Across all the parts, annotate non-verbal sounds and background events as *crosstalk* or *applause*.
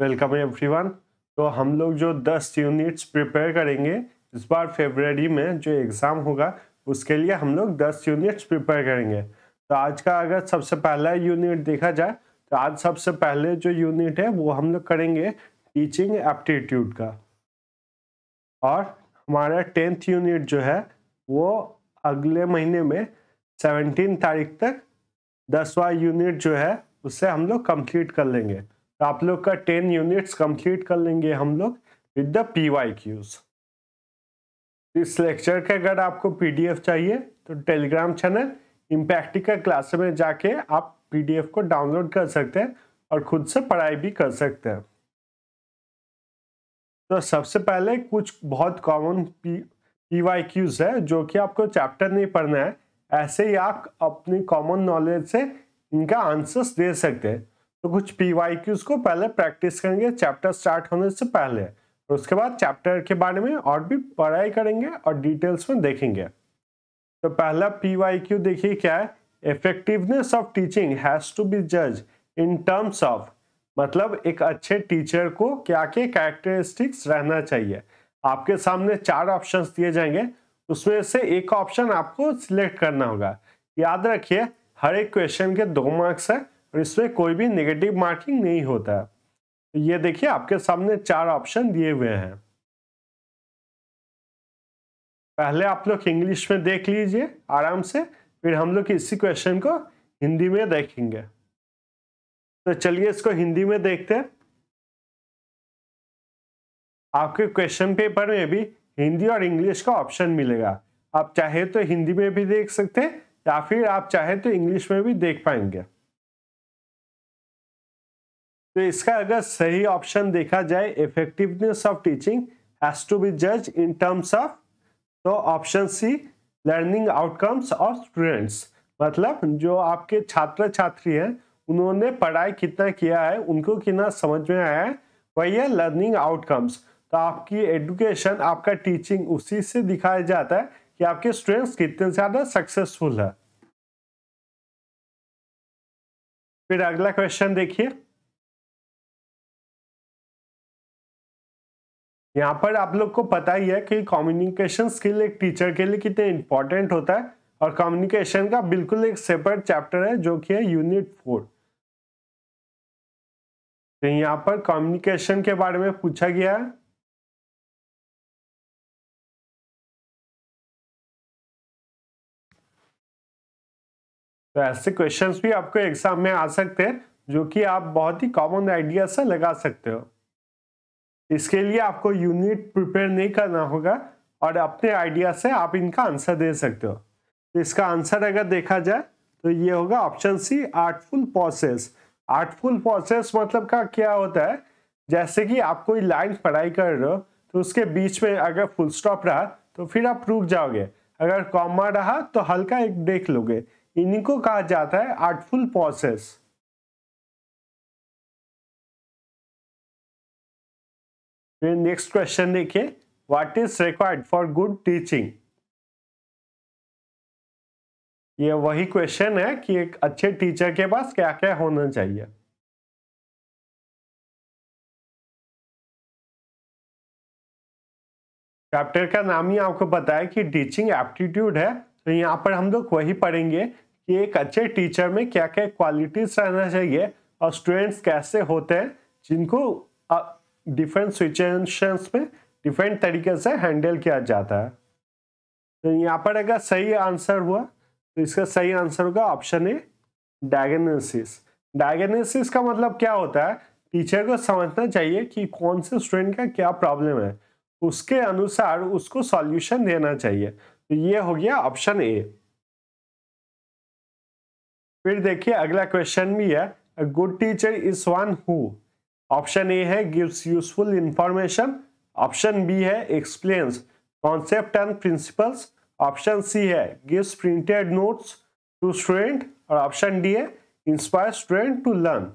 Welcome everyone तो हम लोग जो 10 यूनिट्स प्रिपेयर करेंगे इस बार फेबररी में जो एग्ज़ाम होगा उसके लिए हम लोग 10 यूनिट्स प्रिपेयर करेंगे तो आज का अगर सबसे पहला यूनिट देखा जाए तो आज सबसे पहले जो यूनिट है वो हम लोग करेंगे टीचिंग एप्टीट्यूड का और हमारा टेंथ यूनिट जो है वो अगले महीने में सेवनटीन तारीख तक दसवा यूनिट जो है उससे हम लोग कंप्लीट कर लेंगे तो आप लोग का टेन यूनिट्स कंप्लीट कर लेंगे हम लोग with the P Y Qs इस लेक्चर के अगर आपको पीडीएफ चाहिए तो टेलीग्राम चैनल इम्पैक्टिकल क्लास में जाके आप पीडीएफ को डाउनलोड कर सकते हैं और खुद से पढ़ाई भी कर सकते हैं तो सबसे पहले कुछ बहुत common P P Y Qs है जो कि आपको चैप्टर नहीं पढ़ना है ऐसे ही आप अपनी कॉमन नॉलेज से इनका आंसर्स दे सकते हैं तो कुछ पी वाई क्यूज को पहले प्रैक्टिस करेंगे चैप्टर स्टार्ट होने से पहले और उसके बाद चैप्टर के बारे में और भी पढ़ाई करेंगे और डिटेल्स में देखेंगे तो पहला पी वाई क्यू देखिए क्या है effectiveness of teaching has to be जज इन टर्म्स ऑफ मतलब एक अच्छे टीचर को क्या के कैरेक्टरिस्टिक्स रहना चाहिए आपके सामने चार ऑप्शन दिए जाएंगे उसमें से एक ऑप्शन आपको सिलेक्ट करना होगा याद रखिए हर एक क्वेश्चन के दो मार्क्स है और इसमें कोई भी नेगेटिव मार्किंग नहीं होता है तो ये देखिए आपके सामने चार ऑप्शन दिए हुए हैं पहले आप लोग इंग्लिश में देख लीजिए आराम से फिर हम लोग इसी क्वेश्चन को हिंदी में देखेंगे तो चलिए इसको हिंदी में देखते हैं आपके क्वेश्चन पेपर में भी हिंदी और इंग्लिश का ऑप्शन मिलेगा आप चाहे तो हिंदी में भी देख सकते हैं या फिर आप चाहे तो इंग्लिश में भी देख पाएंगे तो इसका अगर सही ऑप्शन देखा जाए effectiveness of teaching has to be जज इन टर्म्स ऑफ तो option C learning outcomes of students मतलब जो आपके छात्र छात्री हैं उन्होंने पढ़ाई कितना किया है उनको कितना समझ में आया है वही है लर्निंग आउटकम्स तो आपकी एडुकेशन आपका टीचिंग उसी से दिखाया जाता है कि आपके स्टूडेंट्स कितने ज़्यादा सक्सेसफुल है फिर अगला क्वेश्चन देखिए यहाँ पर आप लोग को पता ही है कि कम्युनिकेशन स्किल एक टीचर के लिए कितने इंपॉर्टेंट होता है और कम्युनिकेशन का बिल्कुल एक सेपरेट चैप्टर है जो कि है यूनिट फोर तो यहाँ पर कम्युनिकेशन के बारे में पूछा गया है तो ऐसे क्वेश्चंस भी आपको एग्जाम में आ सकते हैं जो कि आप बहुत ही कॉमन आइडिया से लगा सकते हो इसके लिए आपको यूनिट प्रिपेयर नहीं करना होगा और अपने आइडिया से आप इनका आंसर दे सकते हो तो इसका आंसर अगर देखा जाए तो ये होगा option C artful process artful process मतलब का क्या होता है जैसे कि आप कोई लाइन पढ़ाई कर रहे हो तो उसके बीच में अगर फुल स्टॉप रहा तो फिर आप रुक जाओगे अगर कॉमा रहा तो हल्का एक ब्रेक लोगे इन्हीं को कहा जाता है आर्टफुल प्रोसेस नेक्स्ट क्वेश्चन देखिए what is required for good teaching ये वही क्वेश्चन है कि एक अच्छे टीचर के पास क्या क्या होना चाहिए चैप्टर का नाम ही आपको पता है कि टीचिंग एप्टीट्यूड है तो यहाँ पर हम लोग वही पढ़ेंगे कि एक अच्छे टीचर में क्या क्या क्वालिटीज रहना चाहिए और स्टूडेंट्स कैसे होते हैं जिनको डिफरेंट सिचुएशन में डिफरेंट तरीके से हैंडल किया जाता है तो यहाँ पर अगर सही आंसर हुआ तो इसका सही आंसर होगा ऑप्शन ए डायग्नोसिस डायग्नोसिस का मतलब क्या होता है टीचर को समझना चाहिए कि कौन से स्टूडेंट का क्या प्रॉब्लम है उसके अनुसार उसको सॉल्यूशन देना चाहिए तो ये हो गया ऑप्शन ए फिर देखिए अगला क्वेश्चन भी है good teacher is one who option A है gives useful information option B है explains concept and principles option C है gives printed notes to student और ऑप्शन डी है इंस्पायर स्टूडेंट टू लर्न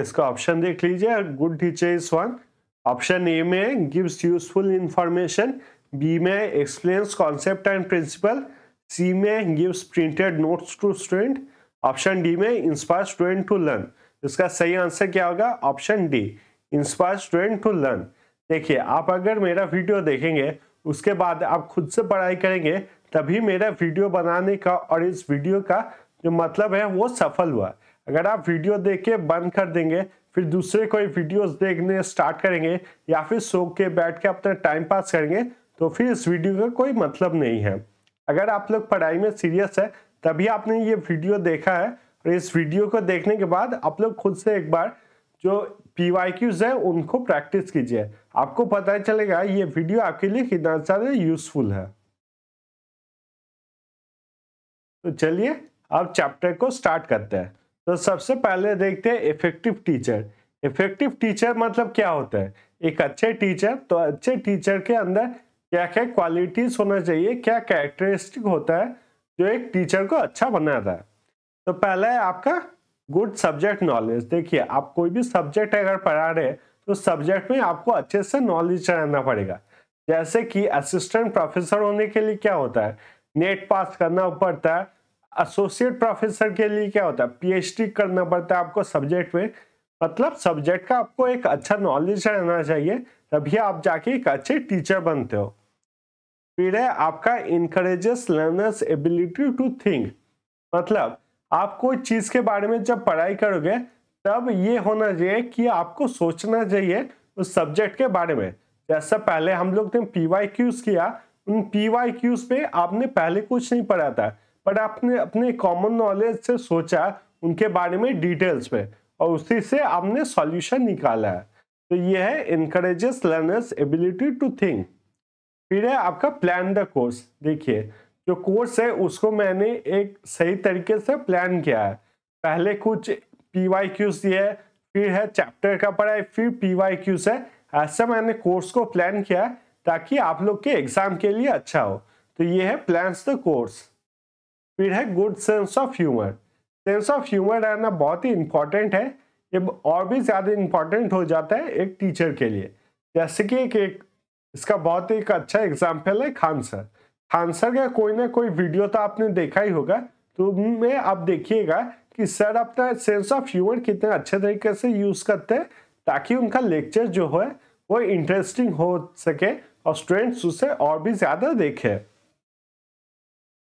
इसका ऑप्शन देख लीजिए good teacher is one option A में gives useful information B में explains concept and principle C में gives printed notes to student option D में inspire student to learn इसका सही answer क्या होगा option D inspire student to learn देखिए आप अगर मेरा वीडियो देखेंगे उसके बाद आप खुद से पढ़ाई करेंगे तभी मेरा वीडियो बनाने का और इस वीडियो का जो मतलब है वो सफल हुआ अगर आप वीडियो देख के बंद कर देंगे फिर दूसरे कोई वीडियोस देखने स्टार्ट करेंगे या फिर सो के बैठ के अपना टाइम पास करेंगे तो फिर इस वीडियो का कोई मतलब नहीं है अगर आप लोग पढ़ाई में सीरियस है तभी आपने ये वीडियो देखा है और इस वीडियो को देखने के बाद आप लोग खुद से एक बार जो पी वाई क्यूज है उनको प्रैक्टिस कीजिए आपको पता चलेगा ये वीडियो आपके लिए कितना ज़्यादा यूजफुल है तो चलिए अब चैप्टर को स्टार्ट करते हैं तो सबसे पहले देखते हैं इफेक्टिव टीचर इफेक्टिव टीचर मतलब क्या होता है एक अच्छे टीचर तो अच्छे टीचर के अंदर क्या क्या क्वालिटीज होना चाहिए क्या कैरेक्टरिस्टिक होता है जो एक टीचर को अच्छा बनाता है तो पहला है आपका गुड सब्जेक्ट नॉलेज देखिए आप कोई भी सब्जेक्ट अगर पढ़ा रहे हैं तो सब्जेक्ट में आपको अच्छे से नॉलेज रहना पड़ेगा जैसे कि असिस्टेंट प्रोफेसर होने के लिए क्या होता है नेट पास करना पड़ता है एसोसिएट प्रोफेसर के लिए क्या होता है पीएचडी करना पड़ता है आपको सब्जेक्ट में मतलब सब्जेक्ट का आपको एक अच्छा नॉलेज रहना चाहिए तभी आप जाके एक अच्छे टीचर बनते हो फिर है आपका encourages learner's ability to think मतलब आप कोई चीज़ के बारे में जब पढ़ाई करोगे तब ये होना चाहिए कि आपको सोचना चाहिए उस सब्जेक्ट के बारे में जैसा पहले हम लोग ने पी वाई क्यूज किया उन पी वाई क्यूज पे आपने पहले कुछ नहीं पढ़ा था बट आपने अपने कॉमन नॉलेज से सोचा उनके बारे में डिटेल्स में और उसी से आपने सॉल्यूशन निकाला है तो ये है encourages learner's ability to think फिर है आपका प्लान द कोर्स देखिए जो कोर्स है उसको मैंने एक सही तरीके से प्लान किया है पहले कुछ पी वाई क्यूज दिए है फिर है चैप्टर का पढ़ाई फिर पी वाई क्यूज है ऐसा मैंने कोर्स को प्लान किया है ताकि आप लोग के एग्जाम के लिए अच्छा हो तो ये है प्लान्स द कोर्स फिर है good sense of humour sense of humour रहना बहुत ही इंपॉर्टेंट है ये और भी ज़्यादा इम्पॉर्टेंट हो जाता है एक टीचर के लिए जैसे कि एक, एक इसका बहुत ही एक अच्छा एग्जाम्पल है खान सर खान सर का कोई ना कोई वीडियो तो आपने देखा ही होगा तो मैं आप देखिएगा कि सर अपना सेंस ऑफ ह्यूमर कितने अच्छे तरीके से यूज़ करते हैं ताकि उनका लेक्चर जो है वो इंटरेस्टिंग हो सके और स्टूडेंट्स उसे और भी ज़्यादा देखें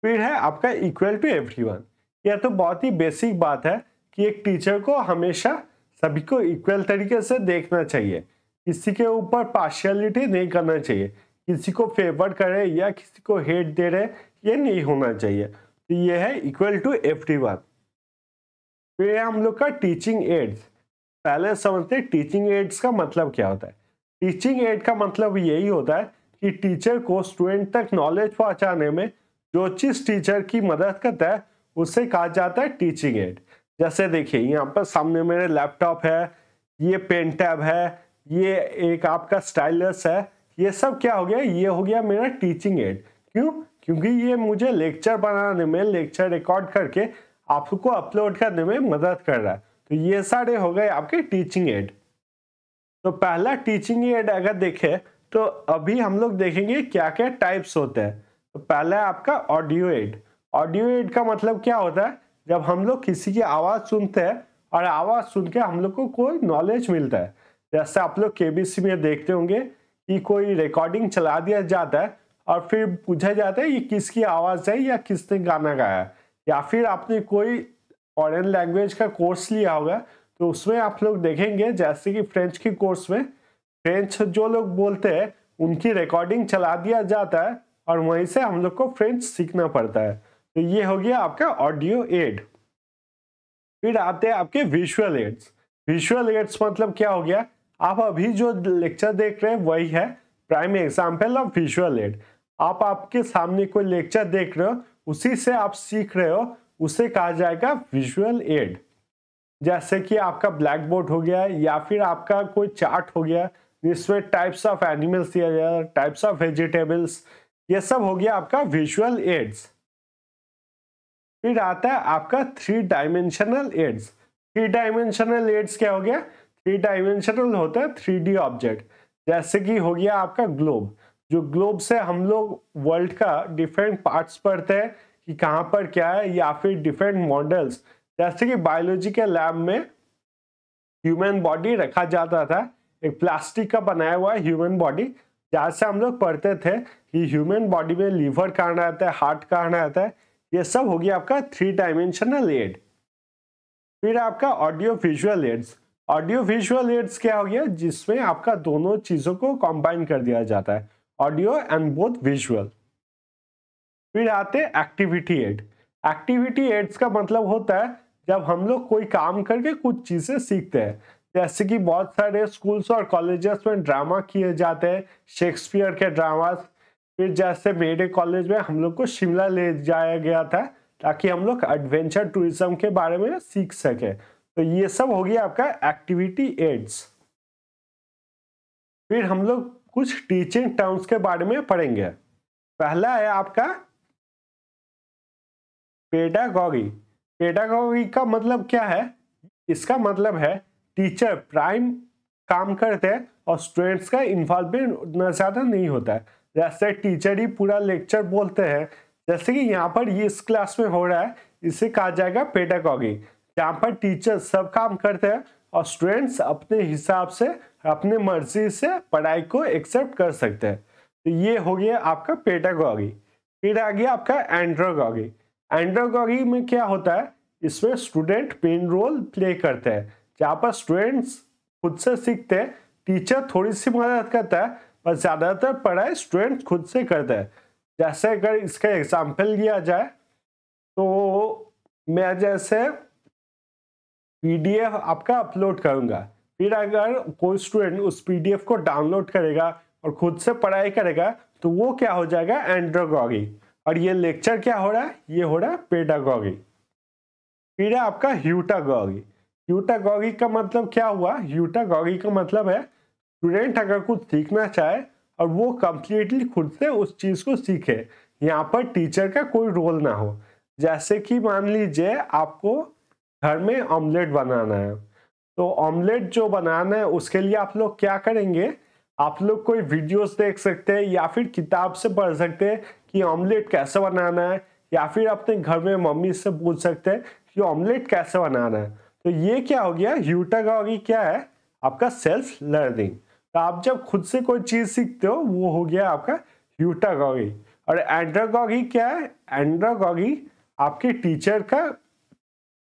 स्पीड है आपका इक्वल टू एवरीवन यह तो बहुत ही बेसिक बात है कि एक टीचर को हमेशा सभी को इक्वल तरीके से देखना चाहिए किसी के ऊपर पार्शियलिटी नहीं करना चाहिए किसी को फेवर करे या किसी को हेट दे रहे ये नहीं होना चाहिए तो ये है इक्वल टू एवरी वन फिर है हम लोग का टीचिंग एड्स पहले समझते हैं टीचिंग एड्स का मतलब क्या होता है टीचिंग एड का मतलब यही होता है कि टीचर को स्टूडेंट तक नॉलेज पहुंचाने में जो जिस टीचर की मदद करता है उसे कहा जाता है टीचिंग एड जैसे देखिए यहाँ पर सामने मेरे लैपटॉप है ये पेन टैब है ये एक आपका स्टाइलस है ये सब क्या हो गया ये हो गया मेरा टीचिंग एड क्यों क्योंकि ये मुझे लेक्चर बनाने में लेक्चर रिकॉर्ड करके आपको अपलोड करने में मदद कर रहा है तो ये सारे हो गए आपके टीचिंग एड तो पहला टीचिंग एड अगर देखे तो अभी हम लोग देखेंगे क्या क्या टाइप्स होते हैं तो पहला है आपका ऑडियो एड ऑडियो एड का मतलब क्या होता है जब हम लोग किसी की आवाज़ सुनते हैं और आवाज़ सुन के हम लोग को कोई नॉलेज मिलता है जैसे आप लोग के में देखते होंगे कि कोई रिकॉर्डिंग चला दिया जाता है और फिर पूछा जाता है ये किसकी आवाज़ है या किसने गाना गाया है या फिर आपने कोई फॉरन लैंग्वेज का कोर्स लिया होगा तो उसमें आप लोग देखेंगे जैसे कि फ्रेंच के कोर्स में फ्रेंच जो लोग बोलते हैं उनकी रिकॉर्डिंग चला दिया जाता है और वहीं से हम लोग को फ्रेंच सीखना पड़ता है तो ये हो गया आपका ऑडियो एड फिर आते हैं आपके विजुअल एड्स विजुअल एड्स मतलब क्या हो गया आप अभी जो लेक्चर देख रहे हैं वही है prime example of visual aid आप आपके सामने कोई लेक्चर देख रहे हो उसी से आप सीख रहे हो उसे कहा जाएगा विजुअल एड जैसे कि आपका ब्लैक बोर्ड हो गया या फिर आपका कोई चार्ट हो गया जिसमें टाइप्स ऑफ एनिमल्स दिया जाए टाइप्स ऑफ वेजिटेबल्स ये सब हो गया आपका विजुअल एड्स फिर आता है आपका three dimensional aids three dimensional aids क्या हो गया थ्री डायमेंशनल होता है थ्री डी ऑब्जेक्ट जैसे कि हो गया आपका ग्लोब जो ग्लोब से हम लोग वर्ल्ड का डिफरेंट पार्ट्स पढ़ते हैं कि कहाँ पर क्या है या फिर डिफरेंट मॉडल्स जैसे कि बायोलॉजी के लैब में ह्यूमन बॉडी रखा जाता था एक प्लास्टिक का बनाया हुआ ह्यूमन बॉडी जहाँ से हम लोग पढ़ते थे कि ह्यूमन बॉडी में लीवर कहाँ आता है हार्ट कहाँ आता है ये सब हो गया आपका थ्री डायमेंशनल एड फिर आपका audio visual aids audio visual aids क्या हो गया जिसमें आपका दोनों चीज़ों को कंबाइन कर दिया जाता है ऑडियो एंड बोथ विजुअल फिर आते एक्टिविटी एड एक्टिविटी एड्स का मतलब होता है जब हम लोग कोई काम करके कुछ चीज़ें सीखते हैं जैसे कि बहुत सारे स्कूल्स और कॉलेजेस में ड्रामा किए जाते हैं शेक्सपियर के ड्रामास फिर जैसे मेरे कॉलेज में हम लोग को शिमला ले जाया गया था ताकि हम लोग एडवेंचर टूरिज्म के बारे में सीख सके तो ये सब हो गया आपका एक्टिविटी एड्स फिर हम लोग कुछ टीचिंग टर्म्स के बारे में पढ़ेंगे पहला है आपका पेडागॉगी पेडागॉगी का मतलब क्या है इसका मतलब है टीचर प्राइम काम करते हैं और स्टूडेंट्स का इन्वॉल्वमेंट उतना ज़्यादा नहीं होता है जैसे टीचर ही पूरा लेक्चर बोलते हैं जैसे कि यहाँ पर ये इस क्लास में हो रहा है इसे कहा जाएगा पेटागॉगी जहाँ पर टीचर सब काम करते हैं और स्टूडेंट्स अपने हिसाब से अपने मर्जी से पढ़ाई को एक्सेप्ट कर सकते हैं तो ये हो गया आपका पेटागॉगी फिर आ गया आपका एंड्रोगॉगी एंड्रोगॉगी में क्या होता है इसमें स्टूडेंट मेन रोल प्ले करते हैं यहाँ पर स्टूडेंट्स खुद से सीखते हैं टीचर थोड़ी सी मदद करता है पर ज़्यादातर पढ़ाई स्टूडेंट खुद से करते हैं जैसे अगर इसका एग्जाम्पल लिया जाए तो मैं जैसे पीडीएफ आपका अपलोड करूंगा फिर अगर कोई स्टूडेंट उस पीडीएफ को डाउनलोड करेगा और खुद से पढ़ाई करेगा तो वो क्या हो जाएगा एंड्रोगॉगी और ये लेक्चर क्या हो रहा है ये हो रहा है पेडागॉगी फिर है आपका ह्यूटागॉगी यूटागॉगी का मतलब क्या हुआ यूटागॉगी का मतलब है स्टूडेंट अगर कुछ सीखना चाहे और वो कम्प्लीटली खुद से उस चीज़ को सीखे यहाँ पर टीचर का कोई रोल ना हो जैसे कि मान लीजिए आपको घर में ऑमलेट बनाना है तो ऑमलेट जो बनाना है उसके लिए आप लोग क्या करेंगे आप लोग कोई वीडियोस देख सकते हैं या फिर किताब से पढ़ सकते हैं कि ऑमलेट कैसे बनाना है या फिर अपने घर में मम्मी से पूछ सकते हैं कि ऑमलेट कैसे बनाना है तो ये क्या हो गया ह्यूटागॉगी क्या है आपका सेल्फ लर्निंग तो आप जब खुद से कोई चीज सीखते हो वो हो गया आपका ह्यूटागॉगी और एंड्रागॉगी क्या है एंड्रागॉगी आपके टीचर का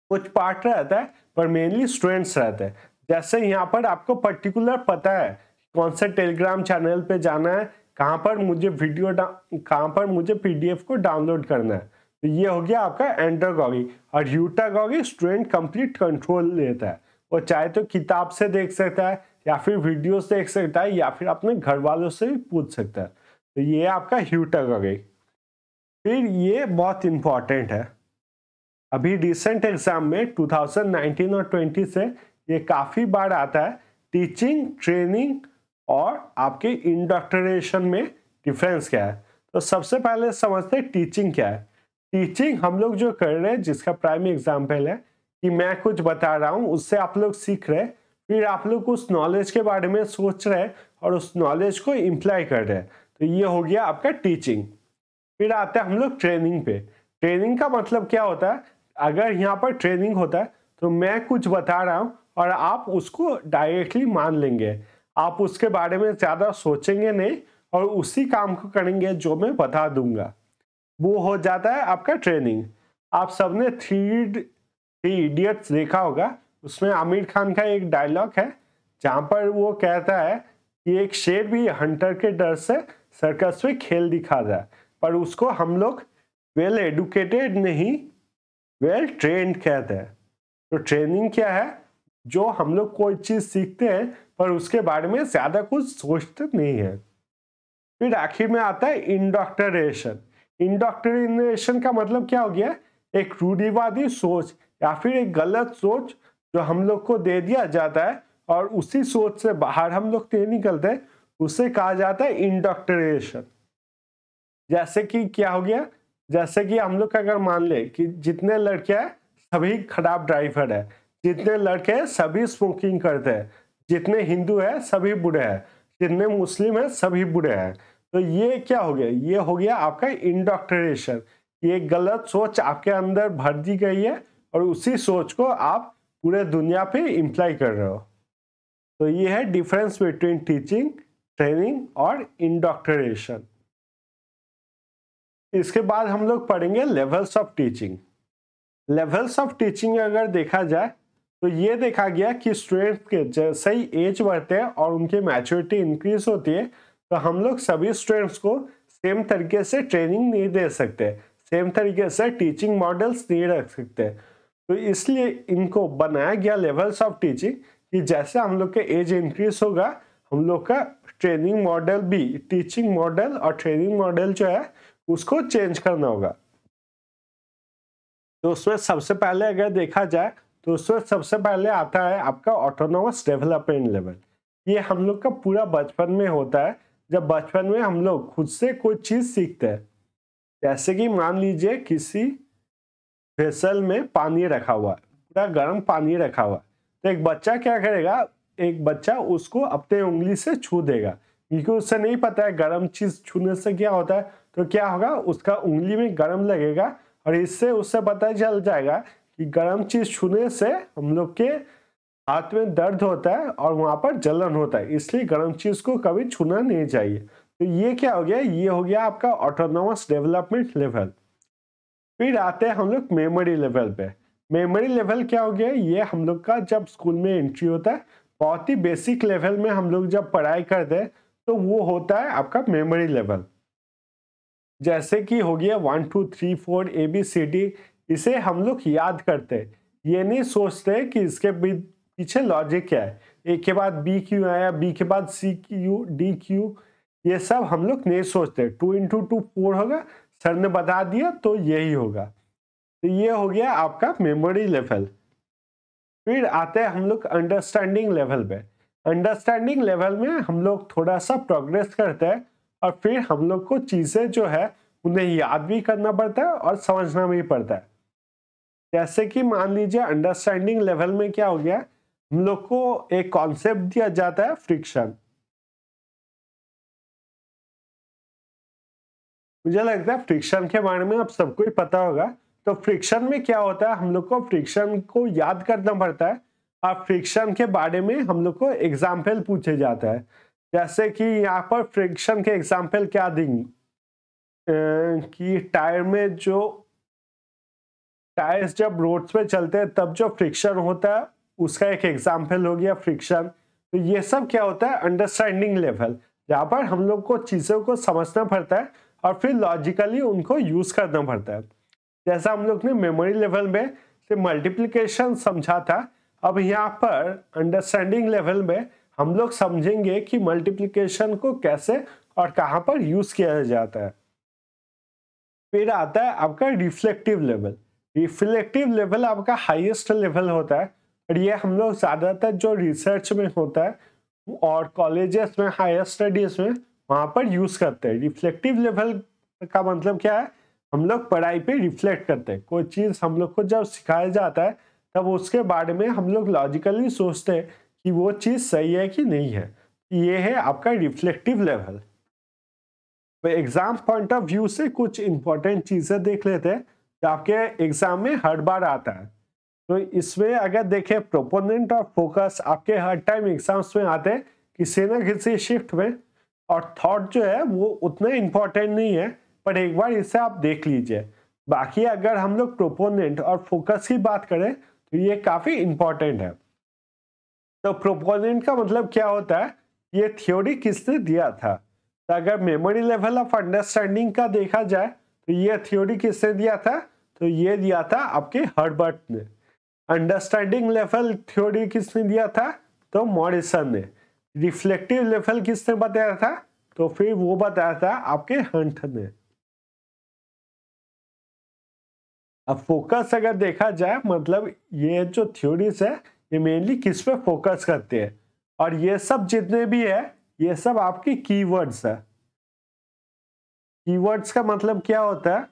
कुछ पार्ट रहता है पर मेनली स्टूडेंट्स रहते हैं जैसे यहाँ पर आपको पर्टिकुलर पता है कौन सा टेलीग्राम चैनल पे जाना है कहाँ पर मुझे वीडियो कहाँ पर मुझे पीडीएफ को डाउनलोड करना है तो ये हो गया आपका एंड्रोगी और यूटागॉगी स्टूडेंट कंप्लीट कंट्रोल लेता है वो चाहे तो किताब से देख सकता है या फिर वीडियो से देख सकता है या फिर अपने घर वालों से भी पूछ सकता है तो ये आपका यूटागॉगी फिर ये बहुत इम्पॉर्टेंट है अभी रिसेंट एग्जाम में 2019 और 20 से ये काफ़ी बार आता है टीचिंग ट्रेनिंग और आपके इंडक्टरेशन में डिफरेंस क्या है तो सबसे पहले समझते हैं टीचिंग क्या है टीचिंग हम लोग जो कर रहे हैं जिसका प्राइम एग्जाम्पल है कि मैं कुछ बता रहा हूँ उससे आप लोग सीख रहे हैं फिर आप लोग उस नॉलेज के बारे में सोच रहे हैं और उस नॉलेज को इम्प्लाई कर रहे हैं तो ये हो गया आपका टीचिंग फिर आता है हम लोग ट्रेनिंग पे ट्रेनिंग का मतलब क्या होता है अगर यहाँ पर ट्रेनिंग होता है तो मैं कुछ बता रहा हूँ और आप उसको डायरेक्टली मान लेंगे आप उसके बारे में ज़्यादा सोचेंगे नहीं और उसी काम को करेंगे जो मैं बता दूंगा वो हो जाता है आपका ट्रेनिंग आप सबने थ्री थ्री इडियट्स देखा होगा उसमें आमिर खान का एक डायलॉग है जहाँ पर वो कहता है कि एक शेर भी हंटर के डर से सर्कस में खेल दिखा रहा है पर उसको हम लोग वेल एडुकेटेड नहीं वेल ट्रेन कहते हैं तो ट्रेनिंग क्या है जो हम लोग कोई चीज़ सीखते हैं पर उसके बारे में ज़्यादा कुछ सोचते नहीं है फिर आखिर में आता है इंडॉक्टरेशन इंडोक्ट्रिनेशन का मतलब क्या हो गया एक रूढ़िवादी सोच या फिर एक गलत सोच जो हम लोग को दे दिया जाता है और उसी सोच से बाहर हम लोग नहीं तो निकलते उसे कहा जाता है इंडोक्ट्रिनेशन जैसे कि क्या हो गया जैसे कि हम लोग अगर मान ले कि जितने लड़के हैं सभी खराब ड्राइवर है जितने लड़के हैं सभी स्मोकिंग करते हैं जितने हिंदू है सभी बुरे हैं जितने मुस्लिम है सभी बुरे हैं तो ये क्या हो गया ये हो गया आपका इंडोक्ट्रेशन ये गलत सोच आपके अंदर भर दी गई है और उसी सोच को आप पूरे दुनिया पे इम्प्लाई कर रहे हो तो ये है डिफरेंस बिटवीन टीचिंग ट्रेनिंग और इंडोक्ट्रेशन इसके बाद हम लोग पढ़ेंगे levels of teaching levels of teaching अगर देखा जाए तो ये देखा गया कि स्टूडेंट्स के जैसे ही एज बढ़ते हैं और उनकी मैच्योरिटी इंक्रीज होती है तो हम लोग सभी स्टूडेंट्स को सेम तरीके से ट्रेनिंग नहीं दे सकते सेम तरीके से टीचिंग मॉडल्स नहीं रख सकते तो इसलिए इनको बनाया गया लेवल्स ऑफ टीचिंग कि जैसे हम लोग के एज इंक्रीज होगा हम लोग का ट्रेनिंग मॉडल भी टीचिंग मॉडल और ट्रेनिंग मॉडल जो है उसको चेंज करना होगा तो उसमें सबसे पहले अगर देखा जाए तो उसमें सबसे पहले आता है आपका ऑटोनोमस डेवलपमेंट लेवल ये हम लोग का पूरा बचपन में होता है जब बचपन में हम लोग खुद से कोई चीज़ सीखते हैं जैसे कि मान लीजिए किसी फेसल में पानी रखा हुआ है पूरा गर्म पानी रखा हुआ है तो एक बच्चा क्या करेगा एक बच्चा उसको अपने उंगली से छू देगा क्योंकि उससे नहीं पता है गर्म चीज़ छूने से क्या होता है तो क्या होगा उसका उंगली में गर्म लगेगा और इससे उससे पता चल जाएगा कि गर्म चीज़ छूने से हम लोग के हाथ में दर्द होता है और वहाँ पर जलन होता है इसलिए गर्म चीज़ को कभी छूना नहीं चाहिए तो ये क्या हो गया ये हो गया आपका ऑटोनोमस डेवलपमेंट लेवल फिर आते हैं हम लोग मेमोरी लेवल पे मेमोरी लेवल क्या हो गया ये हम लोग का जब स्कूल में एंट्री होता है बहुत ही बेसिक लेवल में हम लोग जब पढ़ाई करते हैं तो वो होता है आपका मेमोरी लेवल जैसे कि हो गया one two three four A B C D इसे हम लोग याद करते ये नहीं सोचते कि इसके पीछे लॉजिक क्या है ए के बाद बी क्यू आया बी के बाद सी क्यू डी क्यू ये सब हम लोग नहीं सोचते टू इंटू टू फोर होगा सर ने बता दिया तो यही होगा तो ये हो गया आपका मेमोरी लेवल फिर आते हैं हम लोग अंडरस्टैंडिंग लेवल पे अंडरस्टैंडिंग लेवल में हम लोग थोड़ा सा प्रोग्रेस करते हैं और फिर हम लोग को चीज़ें जो है उन्हें याद भी करना पड़ता है और समझना भी पड़ता है जैसे कि मान लीजिए अंडरस्टैंडिंग लेवल में क्या हो गया हम लोग को एक कॉन्सेप्ट दिया जाता है फ्रिक्शन मुझे लगता है फ्रिक्शन के बारे में आप सबको ही पता होगा तो फ्रिक्शन में क्या होता है हम लोग को फ्रिक्शन को याद करना पड़ता है और फ्रिक्शन के बारे में हम लोग को एग्जाम्पल पूछे जाता है जैसे कि यहाँ पर फ्रिक्शन के एग्जाम्पल क्या देंगे कि टायर में जो टायर्स जब रोड्स पे चलते हैं तब जो फ्रिक्शन होता है उसका एक एग्जाम्पल हो गया फ्रिक्शन तो ये सब क्या होता है अंडरस्टैंडिंग लेवल जहाँ पर हम लोग को चीज़ों को समझना पड़ता है और फिर लॉजिकली उनको यूज़ करना पड़ता है जैसा हम लोग ने मेमोरी लेवल में से मल्टीप्लीकेशन समझा था अब यहाँ पर अंडरस्टैंडिंग लेवल में हम लोग समझेंगे कि मल्टीप्लीकेशन को कैसे और कहाँ पर यूज़ किया जाता है फिर आता है आपका रिफ्लेक्टिव लेवल रिफ्लेक्टिव लेवल आपका हाइएस्ट लेवल होता है और ये हम लोग ज़्यादातर जो रिसर्च में होता है और कॉलेजेस में हायर स्टडीज़ में वहाँ पर यूज़ करते हैं रिफ्लेक्टिव लेवल का मतलब क्या है हम लोग पढ़ाई पे रिफ्लेक्ट करते हैं कोई चीज़ हम लोग को जब सिखाया जाता है तब उसके बारे में हम लोग लॉजिकली सोचते हैं कि वो चीज़ सही है कि नहीं है ये है आपका reflective level exam point of view से कुछ इंपॉर्टेंट चीज़ें देख लेते हैं जो आपके एग्ज़ाम में हर बार आता है तो इसमें अगर देखें प्रोपोनेंट और फोकस आपके हर टाइम एग्जाम्स में आते हैं किसी ना किसी शिफ्ट में और थॉट जो है वो उतना इम्पोर्टेंट नहीं है पर एक बार इसे आप देख लीजिए बाकी अगर हम लोग प्रोपोनेंट और फोकस की बात करें तो ये काफ़ी इम्पोर्टेंट है तो प्रोपोनेंट का मतलब क्या होता है ये थ्योरी किसने दिया था तो अगर मेमोरी लेवल ऑफ अंडरस्टैंडिंग का देखा जाए तो ये थ्योरी किसने दिया था तो ये दिया था आपके हर्बर्ट ने अंडरस्टैंडिंग लेवल थ्योरी किसने दिया था तो मॉरिसन ने रिफ्लेक्टिव लेवल किसने बताया था तो फिर वो बताया था आपके हंट ने अब फोकस अगर देखा जाए मतलब ये जो थ्योरीज है ये मेनली किस पे फोकस करते हैं और ये सब जितने भी है ये सब आपके कीवर्ड्स है कीवर्ड्स का मतलब क्या होता है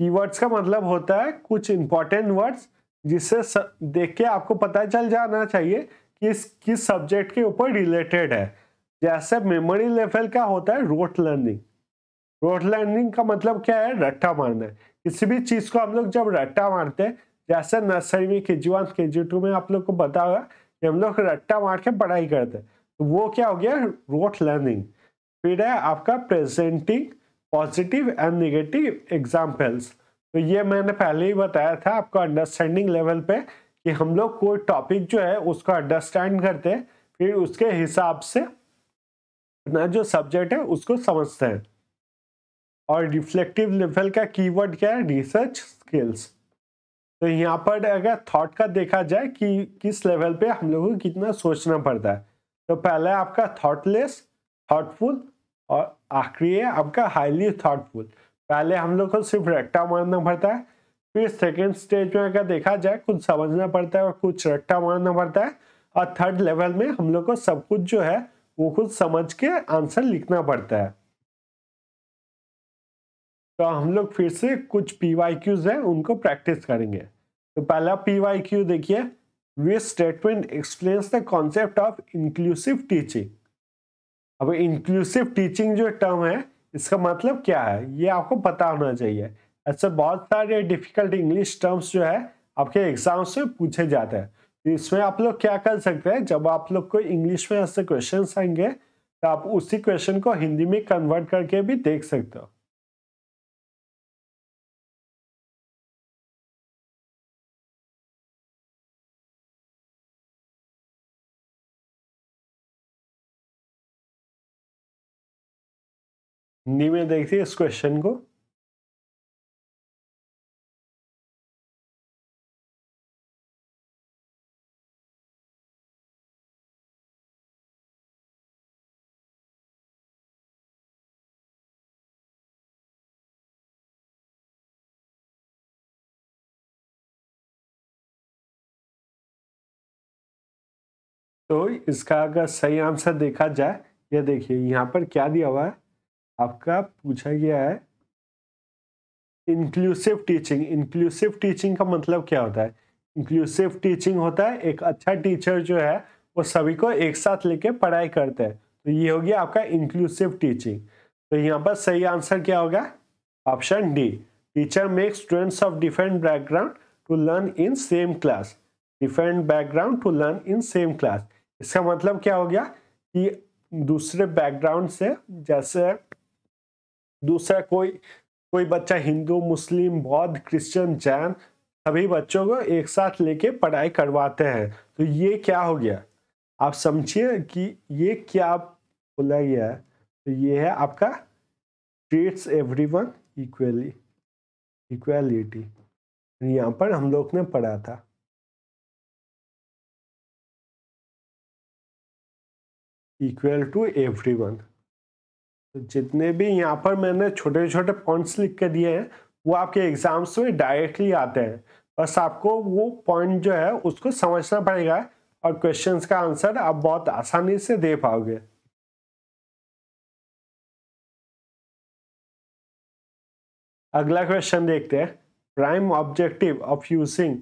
कीवर्ड्स का मतलब होता है कुछ इंपॉर्टेंट वर्ड्स जिससे देख के आपको पता चल जाना चाहिए कि इस किस सब्जेक्ट के ऊपर रिलेटेड है जैसे मेमोरी लेवल का होता है रोट लर्निंग रोट लर्निंग का मतलब क्या है रट्टा मारना है किसी भी चीज़ को हम लोग जब रट्टा मारते हैं जैसे नर्सरी में के जी वन के जी टू में आप लोग को बता होगा कि हम लोग रट्टा मार के पढ़ाई करते हैं तो वो क्या हो गया रोट लर्निंग फिर है आपका presenting positive and negative examples तो ये मैंने पहले ही बताया था आपको अंडरस्टैंडिंग लेवल पे कि हम लोग कोई टॉपिक जो है उसको अंडरस्टैंड करते हैं फिर उसके हिसाब से अपना जो सब्जेक्ट है उसको समझते हैं और रिफ्लेक्टिव लेवल का कीवर्ड क्या है रिसर्च स्किल्स तो यहाँ पर अगर थॉट का देखा जाए कि किस लेवल पे हम लोगों को कितना सोचना पड़ता है तो पहले आपका थॉटलेस थॉटफुल और आखिरी है आपका हाईली थॉटफुल पहले हम लोग को सिर्फ रट्टा मारना पड़ता है फिर सेकेंड स्टेज में अगर देखा जाए कुछ समझना पड़ता है और कुछ रट्टा मारना पड़ता है और थर्ड लेवल में हम लोग को सब कुछ जो है वो खुद समझ के आंसर लिखना पड़ता है तो हम लोग फिर से कुछ पी वाई क्यूज है उनको प्रैक्टिस करेंगे तो पहला पी वाई क्यू देखिए with statement explains the concept of inclusive teaching अब इंक्लूसिव टीचिंग जो टर्म है इसका मतलब क्या है ये आपको पता होना चाहिए ऐसे बहुत सारे डिफिकल्ट इंग्लिश टर्म्स जो है आपके एग्जाम से पूछे जाते हैं तो इसमें आप लोग क्या कर सकते हैं जब आप लोग को इंग्लिश में ऐसे क्वेश्चन आएंगे तो आप उसी क्वेश्चन को हिंदी में कन्वर्ट करके भी देख सकते हो नीवे देखती इस क्वेश्चन को तो इसका अगर सही आंसर देखा जाए ये देखिए यहाँ पर क्या दिया हुआ है आपका पूछा गया है इंक्लूसिव टीचिंग इंक्लूसिव टीचिंग का मतलब क्या होता है इंक्लूसिव टीचिंग होता है एक अच्छा टीचर जो है वो सभी को एक साथ लेके पढ़ाई करता है तो ये हो गया आपका इंक्लूसिव टीचिंग तो यहाँ पर सही आंसर क्या होगा option D teacher make students of different background to learn in same class different background to learn in same class इसका मतलब क्या हो गया कि दूसरे बैकग्राउंड से जैसे दूसरा कोई कोई बच्चा हिंदू मुस्लिम बौद्ध क्रिश्चियन जैन सभी बच्चों को एक साथ लेके पढ़ाई करवाते हैं तो ये क्या हो गया आप समझिए कि ये क्या बोला गया है तो ये है आपका treats everyone equally equality यहाँ पर हम लोग ने पढ़ा था टू एवरी वन तो जितने भी यहाँ पर मैंने छोटे छोटे पॉइंट्स लिख के दिए हैं वो आपके एग्जाम्स में डायरेक्टली आते हैं बस आपको वो पॉइंट जो है उसको समझना पड़ेगा और क्वेश्चंस का आंसर आप बहुत आसानी से दे पाओगे अगला क्वेश्चन देखते हैं prime objective of using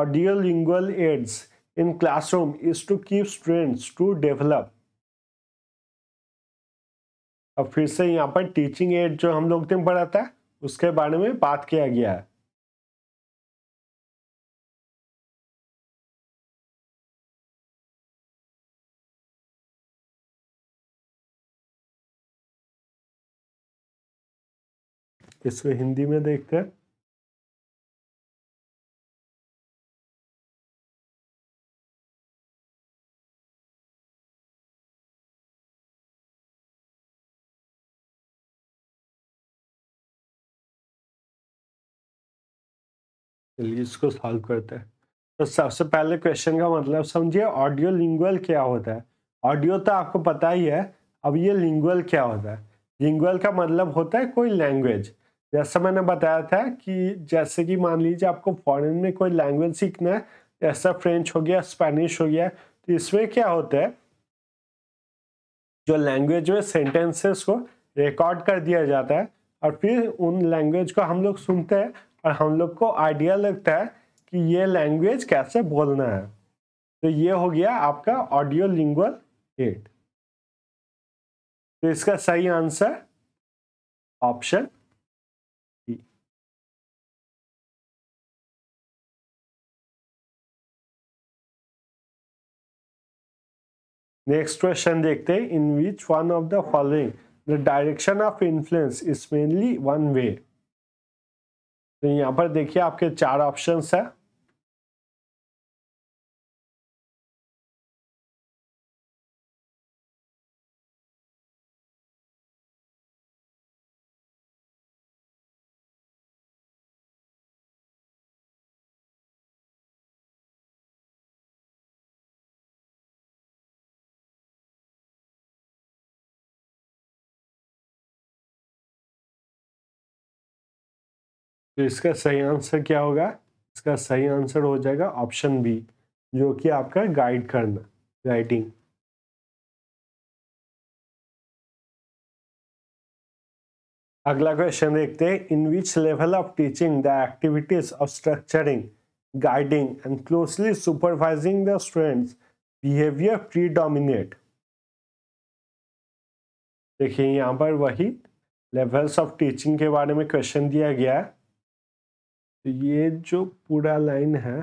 audio lingual aids in classroom is to keep students to develop अब फिर से यहाँ पर टीचिंग एड जो हम लोग ने पढ़ाता है उसके बारे में बात किया गया है इसको हिंदी में देखते हैं चलिए इसको सॉल्व करते हैं तो सबसे पहले क्वेश्चन का मतलब समझिए ऑडियो लिंगुअल क्या होता है ऑडियो तो आपको पता ही है अब ये लिंगुअल क्या होता है लिंगुअल का मतलब होता है कोई लैंग्वेज जैसा मैंने बताया था कि जैसे कि मान लीजिए आपको फॉरेन में कोई लैंग्वेज सीखना है जैसा फ्रेंच हो गया स्पेनिश हो गया तो इसमें क्या होता है जो लैंग्वेज में सेंटेंसेस को रिकॉर्ड कर दिया जाता है और फिर उन लैंग्वेज को हम लोग सुनते हैं और हम लोग को आइडिया लगता है कि ये लैंग्वेज कैसे बोलना है तो ये हो गया आपका ऑडियो लिंगुअल एड तो इसका सही आंसर ऑप्शन नेक्स्ट क्वेश्चन देखते हैं in which one of the following the direction of influence is mainly one way तो यहाँ पर देखिए आपके चार ऑप्शंस है तो इसका सही आंसर क्या होगा इसका सही आंसर हो जाएगा ऑप्शन बी जो कि आपका गाइड करना गाइडिंग अगला क्वेश्चन देखते हैं in which level of teaching the activities of structuring guiding and closely supervising the students behaviour predominate देखिए यहाँ पर वही लेवल्स ऑफ टीचिंग के बारे में क्वेश्चन दिया गया है तो ये जो पूरा लाइन है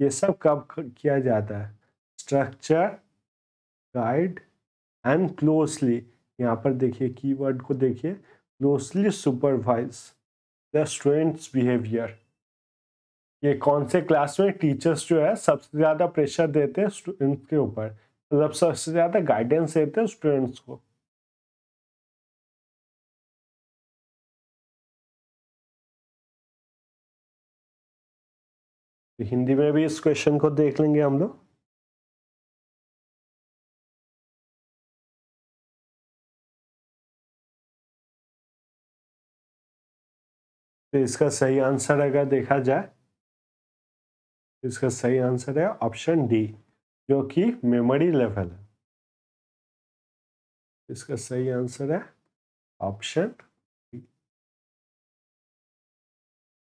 ये सब कब किया जाता है स्ट्रक्चर गाइड एंड क्लोजली यहाँ पर देखिए कीवर्ड को देखिए closely supervise the students behaviour ये कौन से क्लास में टीचर्स जो है सबसे ज़्यादा प्रेशर देते हैं स्टूडेंट्स के ऊपर मतलब सबसे ज़्यादा गाइडेंस देते हैं स्टूडेंट्स को हिंदी में भी इस क्वेश्चन को देख लेंगे हम लोग तो इसका सही आंसर अगर देखा जाए इसका सही आंसर है ऑप्शन डी जो कि मेमोरी लेवल है इसका सही आंसर है ऑप्शन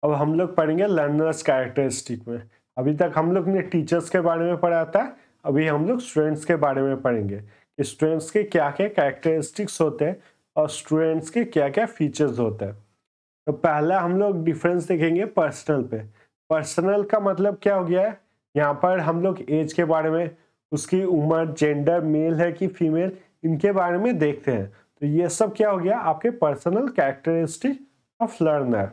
अब हम लोग पढ़ेंगे लर्नर्स कैरेक्टरिस्टिक में अभी तक हम लोग ने टीचर्स के बारे में पढ़ा था अभी हम लोग स्टूडेंट्स के बारे में पढ़ेंगे कि स्टूडेंट्स के क्या क्या कैरेक्टरिस्टिक्स होते हैं और स्टूडेंट्स के क्या क्या फीचर्स होते हैं तो पहला हम लोग डिफरेंस देखेंगे पर्सनल पे पर्सनल का मतलब क्या हो गया है यहाँ पर हम लोग एज के बारे में उसकी उम्र जेंडर मेल है कि फीमेल इनके बारे में देखते हैं तो ये सब क्या हो गया आपके पर्सनल कैरेक्टरिस्टिक ऑफ लर्नर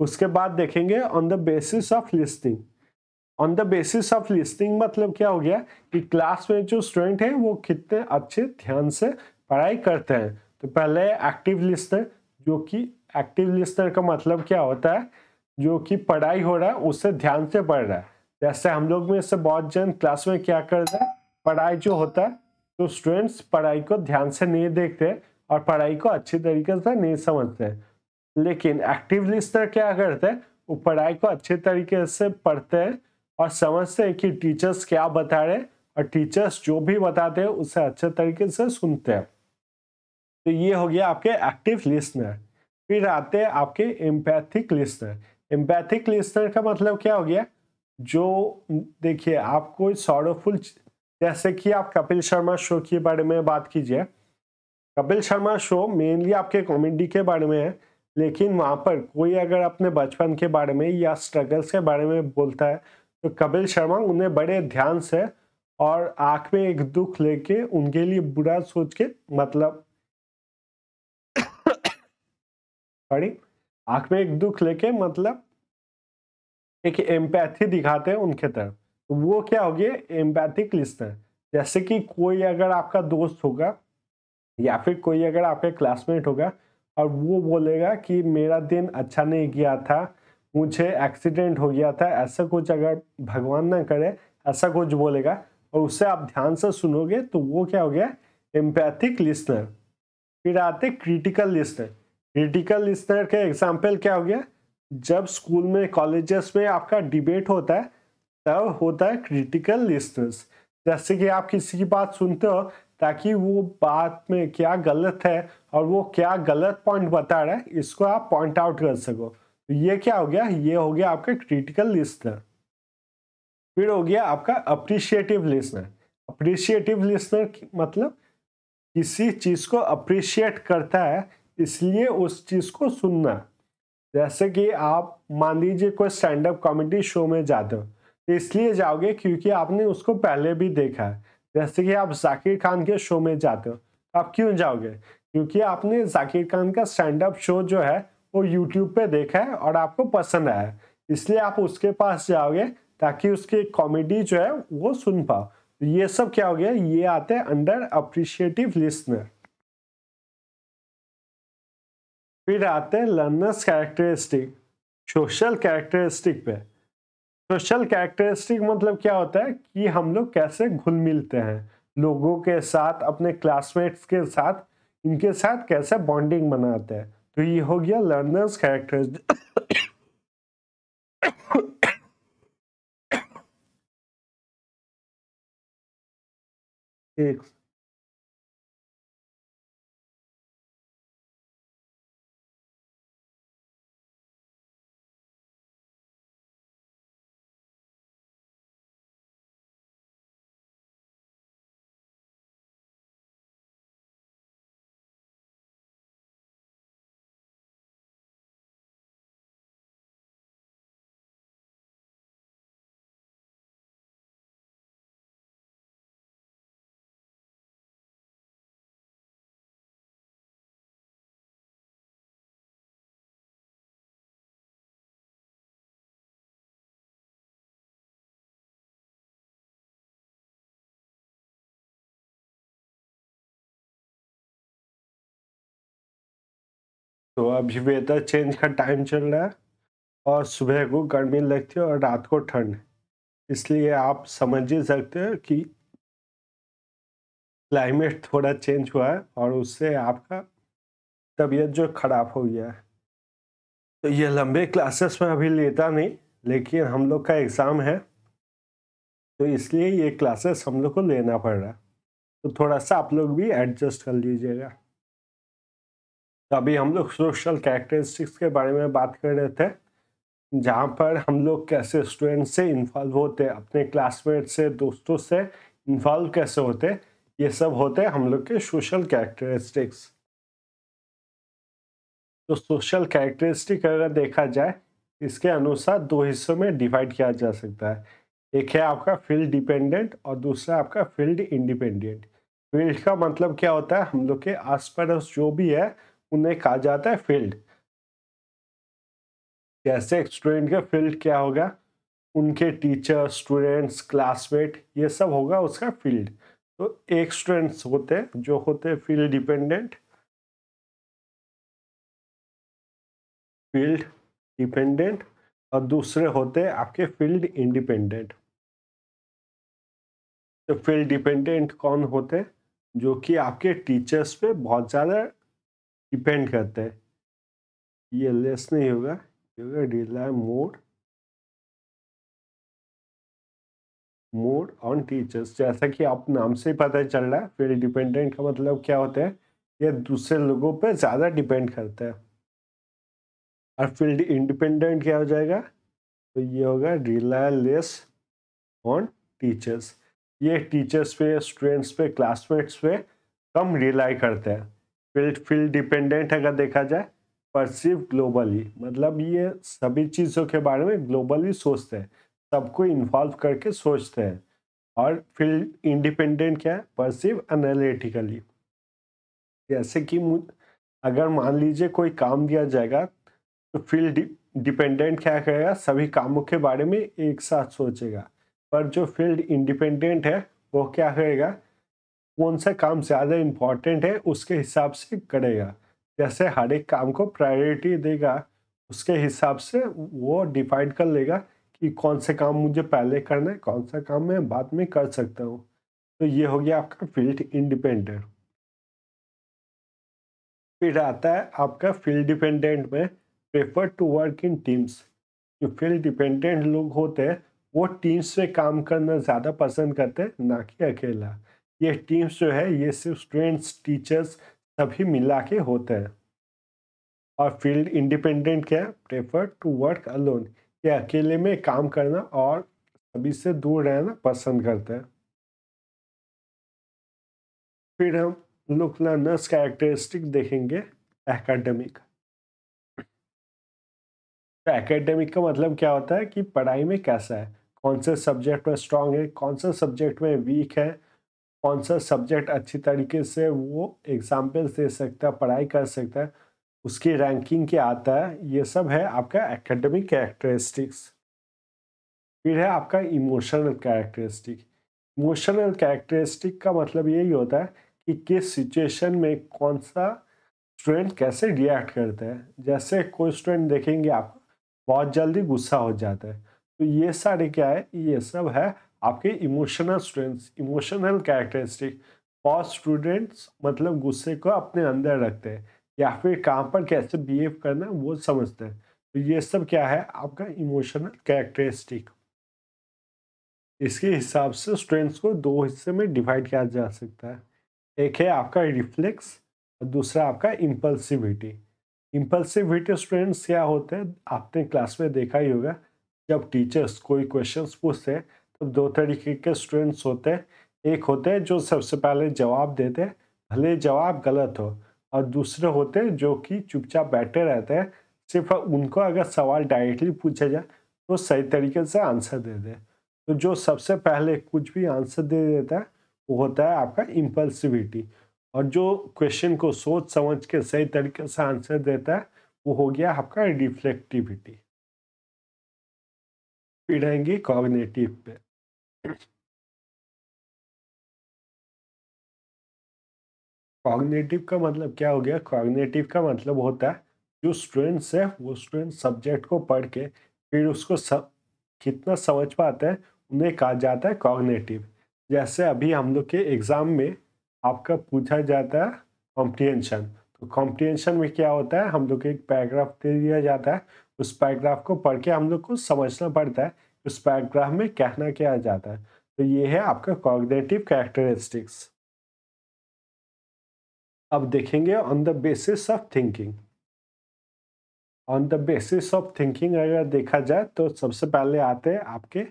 उसके बाद देखेंगे on the basis of listing on the basis of listing मतलब क्या हो गया कि क्लास में जो स्टूडेंट है वो कितने अच्छे ध्यान से पढ़ाई करते हैं तो पहले एक्टिव लिस्टर जो कि एक्टिव लिस्टर का मतलब क्या होता है जो कि पढ़ाई हो रहा है उससे ध्यान से पढ़ रहा है जैसे हम लोग में से बहुत जन क्लास में क्या कर रहे हैं पढ़ाई जो होता है तो स्टूडेंट्स पढ़ाई को ध्यान से नहीं देखते और पढ़ाई को अच्छी तरीके से नहीं समझते लेकिन एक्टिव लिस्टर क्या करते हैं वो पढ़ाई को अच्छे तरीके से पढ़ते हैं और समझते हैं कि टीचर्स क्या बता रहे हैं और टीचर्स जो भी बताते हैं उसे अच्छे तरीके से सुनते हैं तो ये हो गया आपके एक्टिव लिस्नर फिर आते हैं आपके एम्पैथिक लिस्नर एम्पैथिक लिस्नर का मतलब क्या हो गया जो देखिए आप कोई सौरफुल जैसे कि आप कपिल शर्मा शो के बारे में बात कीजिए कपिल शर्मा शो मेनली आपके कॉमेडी के बारे में है लेकिन वहाँ पर कोई अगर अपने बचपन के बारे में या स्ट्रगल्स के बारे में बोलता है तो कपिल शर्मा उन्हें बड़े ध्यान से और आँख में एक दुख लेके उनके लिए बुरा सोच के मतलब सॉरी आँख में एक दुख लेके मतलब एक एम्पैथी दिखाते हैं उनके तरफ तो वो क्या होगी एम्पैथिक लिस्टर जैसे कि कोई अगर आपका दोस्त होगा या फिर कोई अगर आपके क्लासमेट होगा और वो बोलेगा कि मेरा दिन अच्छा नहीं गया था मुझे एक्सीडेंट हो गया था ऐसा कुछ अगर भगवान ना करे ऐसा कुछ बोलेगा और उससे आप ध्यान से सुनोगे तो वो क्या हो गया एम्पैथिक लिस्नर फिर आते क्रिटिकल लिस्नर क्रिटिकल लिस्नर के एग्जाम्पल क्या हो गया जब स्कूल में कॉलेजेस में आपका डिबेट होता है तब होता है क्रिटिकल लिस्नर्स जैसे कि आप किसी की बात सुनते हो ताकि वो बात में क्या गलत है और वो क्या गलत पॉइंट बता रहा है इसको आप पॉइंट आउट कर सको तो ये क्या हो गया ये हो गया आपका क्रिटिकल लिस्नर फिर हो गया आपका अप्रिशिएटिव लिस्नर अप्रिशिएटिव लिस्नर मतलब किसी चीज़ को अप्रिशिएट करता है इसलिए उस चीज़ को सुनना जैसे कि आप मान लीजिए कोई स्टैंड अप कॉमेडी शो में जाते हो तो इसलिए जाओगे क्योंकि आपने उसको पहले भी देखा है जैसे कि आप जाकिर खान के शो में जाते हो तो आप क्यों जाओगे क्योंकि आपने जाकिर खान का स्टैंड अप शो जो है वो यूट्यूब पे देखा है और आपको पसंद आया इसलिए आप उसके पास जाओगे ताकि उसकी कॉमेडी जो है वो सुन पाओ तो ये सब क्या हो गया ये आते हैं अंडर अप्रिशिएटिव लिस्नर फिर आते हैं लर्नर्स कैरेक्टरिस्टिक सोशल कैरेक्टरिस्टिक पे सोशल कैरेक्टरिस्टिक मतलब क्या होता है कि हम लोग कैसे घुल मिलते हैं लोगों के साथ अपने क्लासमेट्स के साथ इनके साथ कैसे बॉन्डिंग बनाते हैं तो ये हो गया लर्नर्स कैरेक्टरिस्टिक एक तो अभी वेदर चेंज का टाइम चल रहा है और सुबह को गर्मी लगती है और रात को ठंड इसलिए आप समझ ही सकते हो कि क्लाइमेट थोड़ा चेंज हुआ है और उससे आपका तबीयत जो ख़राब हो गया है तो ये लंबे क्लासेस में अभी लेता नहीं लेकिन हम लोग का एग्ज़ाम है तो इसलिए ये क्लासेस हम लोग को लेना पड़ रहा है तो थोड़ा सा आप लोग भी एडजस्ट कर लीजिएगा तो अभी हम लोग सोशल कैरेक्टरिस्टिक्स के बारे में बात कर रहे थे जहाँ पर हम लोग कैसे स्टूडेंट से इन्वॉल्व होते अपने क्लासमेट से दोस्तों से इन्वॉल्व कैसे होते ये सब होते हम लोग के सोशल कैरेक्टरिस्टिक्स तो सोशल कैरेक्टरिस्टिक अगर देखा जाए इसके अनुसार दो हिस्सों में डिवाइड किया जा सकता है एक है आपका फील्ड डिपेंडेंट और दूसरा आपका फील्ड इंडिपेंडेंट फील्ड का मतलब क्या होता है हम लोग के आस पड़ोस जो भी है उन्हें कहा जाता है फील्ड जैसे स्टूडेंट का फील्ड क्या होगा उनके टीचर स्टूडेंट्स क्लासमेट ये सब होगा उसका फील्ड तो एक स्टूडेंट्स होते हैं जो होते हैं फील्ड डिपेंडेंट फील्ड डिपेंडेंट और दूसरे होते हैं आपके फील्ड इंडिपेंडेंट तो फील्ड डिपेंडेंट कौन होते हैं जो कि आपके टीचर्स पे बहुत ज़्यादा डिपेंड करता है ये लेस नहीं होगा होगा rely mode mode on teachers जैसा कि आप नाम से पता चल रहा है फिर डिपेंडेंट का मतलब क्या होता है ये दूसरे लोगों पर ज़्यादा डिपेंड करता है और फील्ड इंडिपेंडेंट क्या हो जाएगा तो ये होगा रिलायलेस ऑन टीचर्स ये टीचर्स पे स्टूडेंट्स पे क्लासमेट्स पे कम रिलाई करते हैं फील्ड फील्ड डिपेंडेंट अगर देखा जाए परसिव ग्लोबली मतलब ये सभी चीज़ों के बारे में ग्लोबली सोचते हैं सबको इन्वॉल्व करके सोचते हैं और फील्ड इंडिपेंडेंट क्या है परसिव एनालिटिकली जैसे कि अगर मान लीजिए कोई काम दिया जाएगा तो फील्ड डिपेंडेंट क्या करेगा सभी कामों के बारे में एक साथ सोचेगा पर जो फील्ड इंडिपेंडेंट है वो क्या करेगा कौन सा काम ज़्यादा इम्पोर्टेंट है उसके हिसाब से करेगा जैसे हर एक काम को प्रायोरिटी देगा उसके हिसाब से वो डिफाइड कर लेगा कि कौन से काम मुझे पहले करना है कौन सा काम मैं बाद में कर सकता हूँ तो ये हो गया आपका फील्ड इंडिपेंडेंट फिर आता है आपका फील्ड डिपेंडेंट में prefer to work in teams जो फील्ड डिपेंडेंट लोग होते हैं वो टीम्स में काम करना ज़्यादा पसंद करते हैं ना कि अकेला ये टीम्स जो है ये सिर्फ स्टूडेंट्स टीचर्स सभी मिला के होते हैं और फील्ड इंडिपेंडेंट क्या है प्रेफर टू वर्क अलोन ये अकेले में काम करना और सभी से दूर रहना पसंद करते हैं फिर हम लोग लर्नर्स कैरेक्टरिस्टिक देखेंगे एकेडमिक तो एकेडमिक का मतलब क्या होता है कि पढ़ाई में कैसा है कौन से सब्जेक्ट में स्ट्रांग है कौन से सब्जेक्ट में वीक है कौन सा सब्जेक्ट अच्छी तरीके से वो एग्जाम्पल्स दे सकता है पढ़ाई कर सकता है उसकी रैंकिंग क्या आता है ये सब है आपका एकेडमिक कैरेक्टरिस्टिक्स फिर है आपका इमोशनल कैरेक्टरिस्टिक इमोशनल कैरेक्टरिस्टिक का मतलब यही होता है कि किस सिचुएशन में कौन सा स्टूडेंट कैसे रिएक्ट करता है जैसे कोई स्टूडेंट देखेंगे आप बहुत जल्दी गुस्सा हो जाता है तो ये सारे क्या है ये सब है आपके इमोशनल स्ट्रेंथ इमोशनल कैरेक्टरिस्टिक बहुत स्टूडेंट्स मतलब गुस्से को अपने अंदर रखते हैं या फिर कहाँ पर कैसे बिहेव करना है वो समझते हैं तो ये सब क्या है आपका इमोशनल कैरेक्टरिस्टिक इसके हिसाब से स्टूडेंट्स को दो हिस्से में डिवाइड किया जा सकता है एक है आपका रिफ्लेक्स और दूसरा आपका इम्पल्सिविटी इम्पल्सिविटी स्टूडेंट्स क्या होते हैं आपने क्लास में देखा ही होगा जब टीचर्स कोई क्वेश्चंस पूछते हैं दो तरीके के स्टूडेंट्स होते हैं एक होते हैं जो सबसे पहले जवाब देते हैं भले जवाब गलत हो और दूसरे होते हैं जो कि चुपचाप बैठे रहते हैं सिर्फ उनको अगर सवाल डायरेक्टली पूछा जाए तो सही तरीके से आंसर दे दे तो जो सबसे पहले कुछ भी आंसर दे देता है वो होता है आपका इम्पल्सिविटी और जो क्वेश्चन को सोच समझ के सही तरीके से आंसर देता है वो हो गया आपका रिफ्लेक्टिविटी फिर आएंगे कॉग्नेटिव पे कॉग्नेटिव का मतलब क्या हो गया कॉग्नेटिव का मतलब होता है जो स्टूडेंट्स है वो स्टूडेंट सब्जेक्ट को पढ़ के फिर उसको सब कितना समझ पाते हैं उन्हें कहा जाता है कॉग्नेटिव जैसे अभी हम लोग के एग्ज़ाम में आपका पूछा जाता है कॉम्प्रिहेंशन तो कॉम्प्रिहेंशन में क्या होता है हम लोग को एक पैराग्राफ दे दिया जाता है उस पैराग्राफ को पढ़ के हम लोग को समझना पड़ता है उस पैराग्राफ में कहना क्या जाता है तो ये है आपका कॉग्नेटिव कैरेक्टरिस्टिक्स अब देखेंगे on the basis of thinking on the basis of thinking अगर देखा जाए तो सबसे पहले आते हैं आपके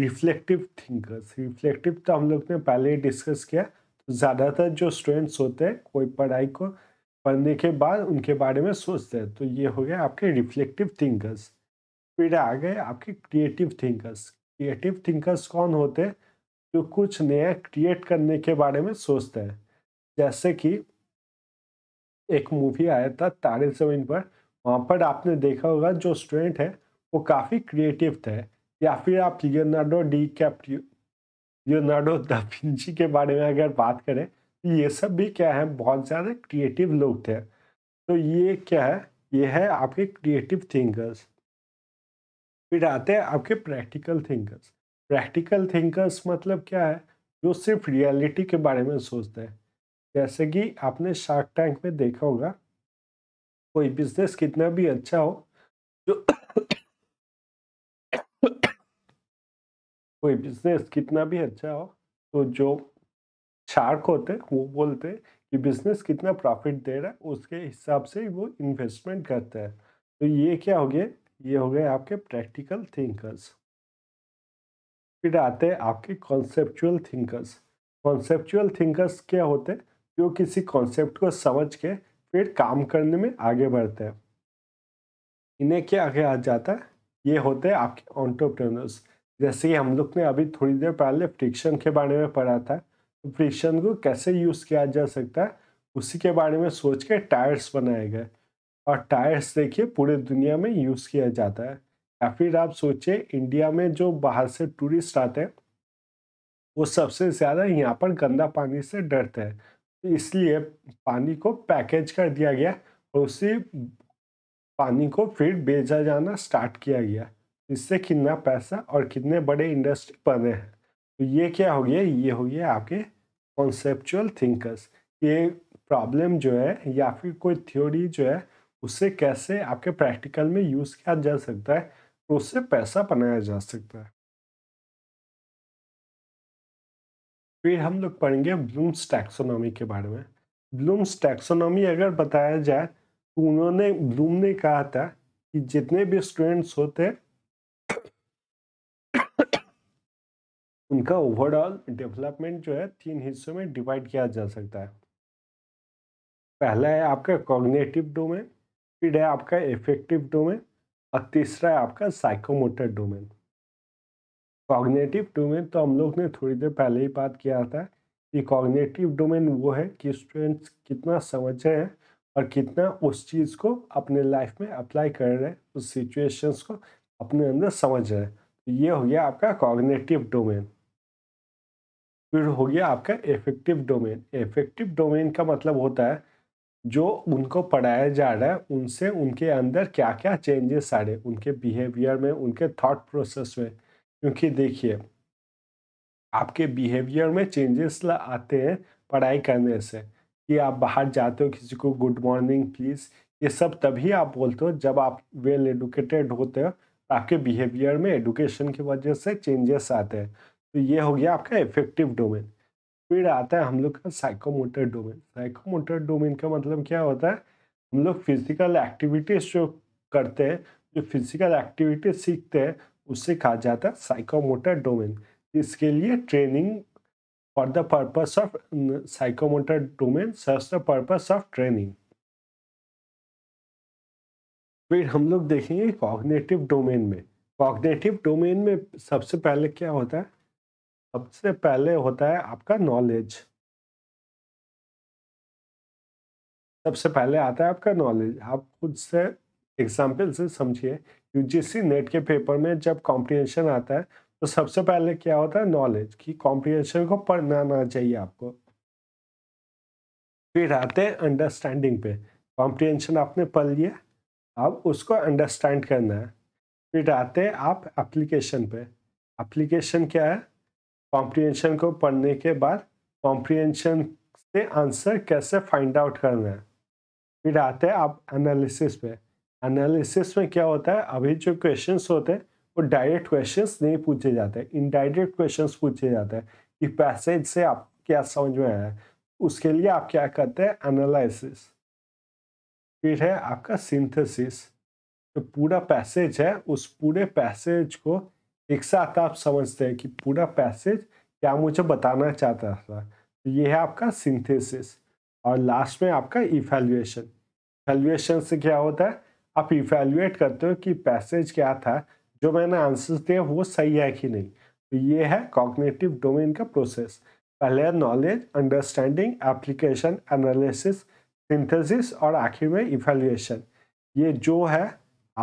रिफ्लेक्टिव थिंकर्स रिफ्लेक्टिव तो हम लोग ने पहले ही डिस्कस किया तो ज़्यादातर जो स्टूडेंट्स होते हैं कोई पढ़ाई को पढ़ने के बाद उनके बारे में सोचते हैं तो ये हो गया आपके रिफ्लेक्टिव थिंकर्स फिर आ गए आपके क्रिएटिव थिंकर्स क्रिएटिव थिंकर्स कौन होते हैं जो कुछ नया क्रिएट करने के बारे में सोचते हैं जैसे कि एक मूवी आया था तारे जमीन पर वहाँ पर आपने देखा होगा जो स्टूडेंट है वो काफ़ी क्रिएटिव थे या फिर आप Leonardo D Caprio Leonardo da के बारे में अगर बात करें तो ये सब भी क्या है बहुत ज़्यादा क्रिएटिव लोग थे तो ये क्या है ये है आपके क्रिएटिव थिंकर्स फिर आते हैं आपके प्रैक्टिकल थिंकर्स प्रैक्टिकल थिंकर्स मतलब क्या है जो सिर्फ रियलिटी के बारे में सोचते हैं जैसे कि आपने शार्क टैंक में देखा होगा कोई बिजनेस कितना भी अच्छा हो जो कोई बिजनेस कितना भी अच्छा हो तो जो शार्क होते वो बोलते कि बिजनेस कितना प्रॉफिट दे रहा है उसके हिसाब से वो इन्वेस्टमेंट करते हैं तो ये क्या हो गया ये हो गए आपके प्रैक्टिकल थिंकर्स फिर आते हैं आपके कॉन्सेप्चुअल थिंकर्स कॉन्सेप्चुअल थिंकर्स क्या होते हैं जो किसी कॉन्सेप्ट को समझ के फिर काम करने में आगे बढ़ते हैं इन्हें क्या आगे आ जाता है ये होते हैं आपके ऑन्टरप्रेनर्स जैसे कि हम लोग ने अभी थोड़ी देर पहले फ्रिक्शन के बारे में पढ़ा था तो फ्रिक्शन को कैसे यूज़ किया जा सकता है उसी के बारे में सोच के टायर्स बनाए गए और टायर्स देखिए पूरे दुनिया में यूज़ किया जाता है या फिर आप सोचिए इंडिया में जो बाहर से टूरिस्ट आते हैं वो सबसे ज़्यादा यहाँ पर गंदा पानी से डरते हैं तो इसलिए पानी को पैकेज कर दिया गया और उसी पानी को फिर बेचा जाना स्टार्ट किया गया इससे कितना पैसा और कितने बड़े इंडस्ट्री बने हैं तो ये क्या हो गया ये हो गया आपके कॉन्सेपचुअल थिंकर्स ये प्रॉब्लम जो है या फिर कोई थ्योरी जो है उसे कैसे आपके प्रैक्टिकल में यूज़ किया जा सकता है और उससे पैसा बनाया जा सकता है फिर हम लोग पढ़ेंगे ब्लूम्स टैक्सोनॉमी के बारे में ब्लूम्स टैक्सोनॉमी अगर बताया जाए तो उन्होंने ब्लूम ने कहा था कि जितने भी स्टूडेंट्स होते उनका ओवरऑल डेवलपमेंट जो है तीन हिस्सों में डिवाइड किया जा सकता है पहला है आपका कॉग्नेटिव डोमेन स्पीड है आपका इफेक्टिव डोमेन और तीसरा है आपका साइकोमोटर डोमेन कॉग्नेटिव डोमेन तो हम लोग ने थोड़ी देर पहले ही बात किया था कि कॉग्नेटिव डोमेन वो है कि स्टूडेंट्स कितना समझे हैं और कितना उस चीज़ को अपने लाइफ में अप्लाई कर रहे हैं उस सिचुएशंस को अपने अंदर समझ रहे हैं तो ये हो गया आपका कॉग्नेटिव डोमेन फिर हो गया आपका इफेक्टिव डोमेन इफेक्टिव डोमेन का मतलब होता है जो उनको पढ़ाया जा रहा है उनसे उनके अंदर क्या क्या चेंजेस आ रहे उनके बिहेवियर में उनके थॉट प्रोसेस में क्योंकि देखिए आपके बिहेवियर में चेंजेस आते हैं पढ़ाई करने से कि आप बाहर जाते हो किसी को गुड मॉर्निंग प्लीज़ ये सब तभी आप बोलते हो जब आप वेल एडुकेटेड होते हो तो आपके बिहेवियर में एडुकेशन की वजह से चेंजेस आते हैं तो ये हो गया आपका इफेक्टिव डोमेन फिर आता है हम लोग का साइकोमोटर डोमेन साइकोमोटर डोमेन का मतलब क्या होता है हम लोग फिजिकल एक्टिविटीज जो करते हैं जो फिजिकल एक्टिविटीज सीखते हैं उससे कहा जाता है साइकोमोटर डोमेन इसके लिए training for the purpose of psychomotor domain search the purpose of training फिर हम लोग देखेंगे कॉग्नेटिव डोमेन में कॉग्नेटिव डोमेन में सबसे पहले क्या होता है सबसे पहले होता है आपका नॉलेज सबसे पहले आता है आपका नॉलेज आप खुद से एग्जाम्पल से समझिए यूजीसी नेट के पेपर में जब कॉम्प्रिहेंशन आता है तो सबसे पहले क्या होता है नॉलेज कि कॉम्प्रिहेंशन को पढ़ना आना चाहिए आपको फिर आते हैं अंडरस्टैंडिंग पे कॉम्प्रिहेंशन आपने पढ़ लिया अब उसको अंडरस्टैंड करना है फिर आते हैं आप एप्लीकेशन पे एप्लीकेशन क्या है कॉम्प्रीहेंशन को पढ़ने के बाद कॉम्प्रीहेंशन से आंसर कैसे फाइंड आउट करना है फिर आते हैं आप एनालिसिस पे एनालिसिस में क्या होता है अभी जो क्वेश्चन होते हैं वो डायरेक्ट क्वेश्चंस नहीं पूछे जाते इनडायरेक्ट क्वेश्चंस पूछे जाते हैं कि पैसेज से आप क्या समझ में आया उसके लिए आप क्या करते हैं एनालिसिस फिर है आपका सिंथेसिस तो पूरा पैसेज है उस पूरे पैसेज को एक साथ आप समझते हैं कि पूरा पैसेज क्या मुझे बताना चाहता था तो ये है आपका सिंथेसिस और लास्ट में आपका इवेल्युएशन इवेल्युएशन से क्या होता है आप इवेल्युएट करते हो कि पैसेज क्या था जो मैंने आंसर दिया वो सही है कि नहीं तो ये है कॉग्नेटिव डोमेन का प्रोसेस पहले knowledge understanding application analysis synthesis और आखिर में इवेल्युएशन ये जो है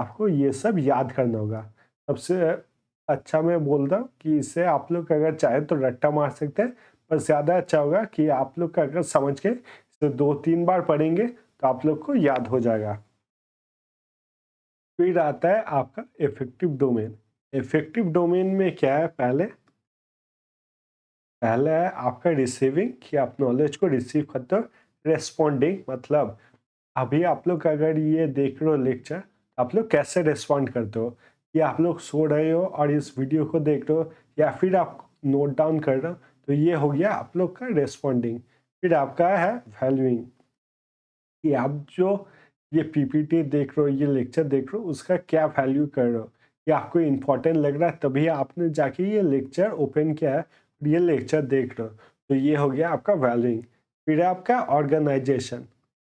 आपको ये सब याद करना होगा सबसे अच्छा मैं बोलता हूँ कि इसे आप लोग अगर चाहे तो रट्टा मार सकते हैं पर ज़्यादा अच्छा होगा कि आप लोग अगर समझ के इसे दो तीन बार पढ़ेंगे तो आप लोग को याद हो जाएगा फिर आता है आपका इफेक्टिव डोमेन इफेक्टिव डोमेन में क्या है पहले पहले है आपका रिसीविंग कि आप नॉलेज को रिसीव करते हो रेस्पॉन्डिंग मतलब अभी आप लोग अगर ये देख रहे हो लेक्चर आप लोग कैसे रेस्पॉन्ड करते हो ये आप लोग सो रहे हो और इस वीडियो को देख रहे हो या फिर आप नोट डाउन कर रहे हो तो ये हो गया आप लोग का रेस्पॉन्डिंग फिर आपका है वैल्यूइंग कि आप जो ये पीपीटी देख रहे हो ये लेक्चर देख रहे हो उसका क्या वैल्यू कर रहे हो कि आपको इम्पोर्टेंट लग रहा है तभी आपने जाके ये लेक्चर ओपन किया है ये लेक्चर देख रहे हो तो ये हो गया आपका वैल्यूइंग फिर आपका ऑर्गेनाइजेशन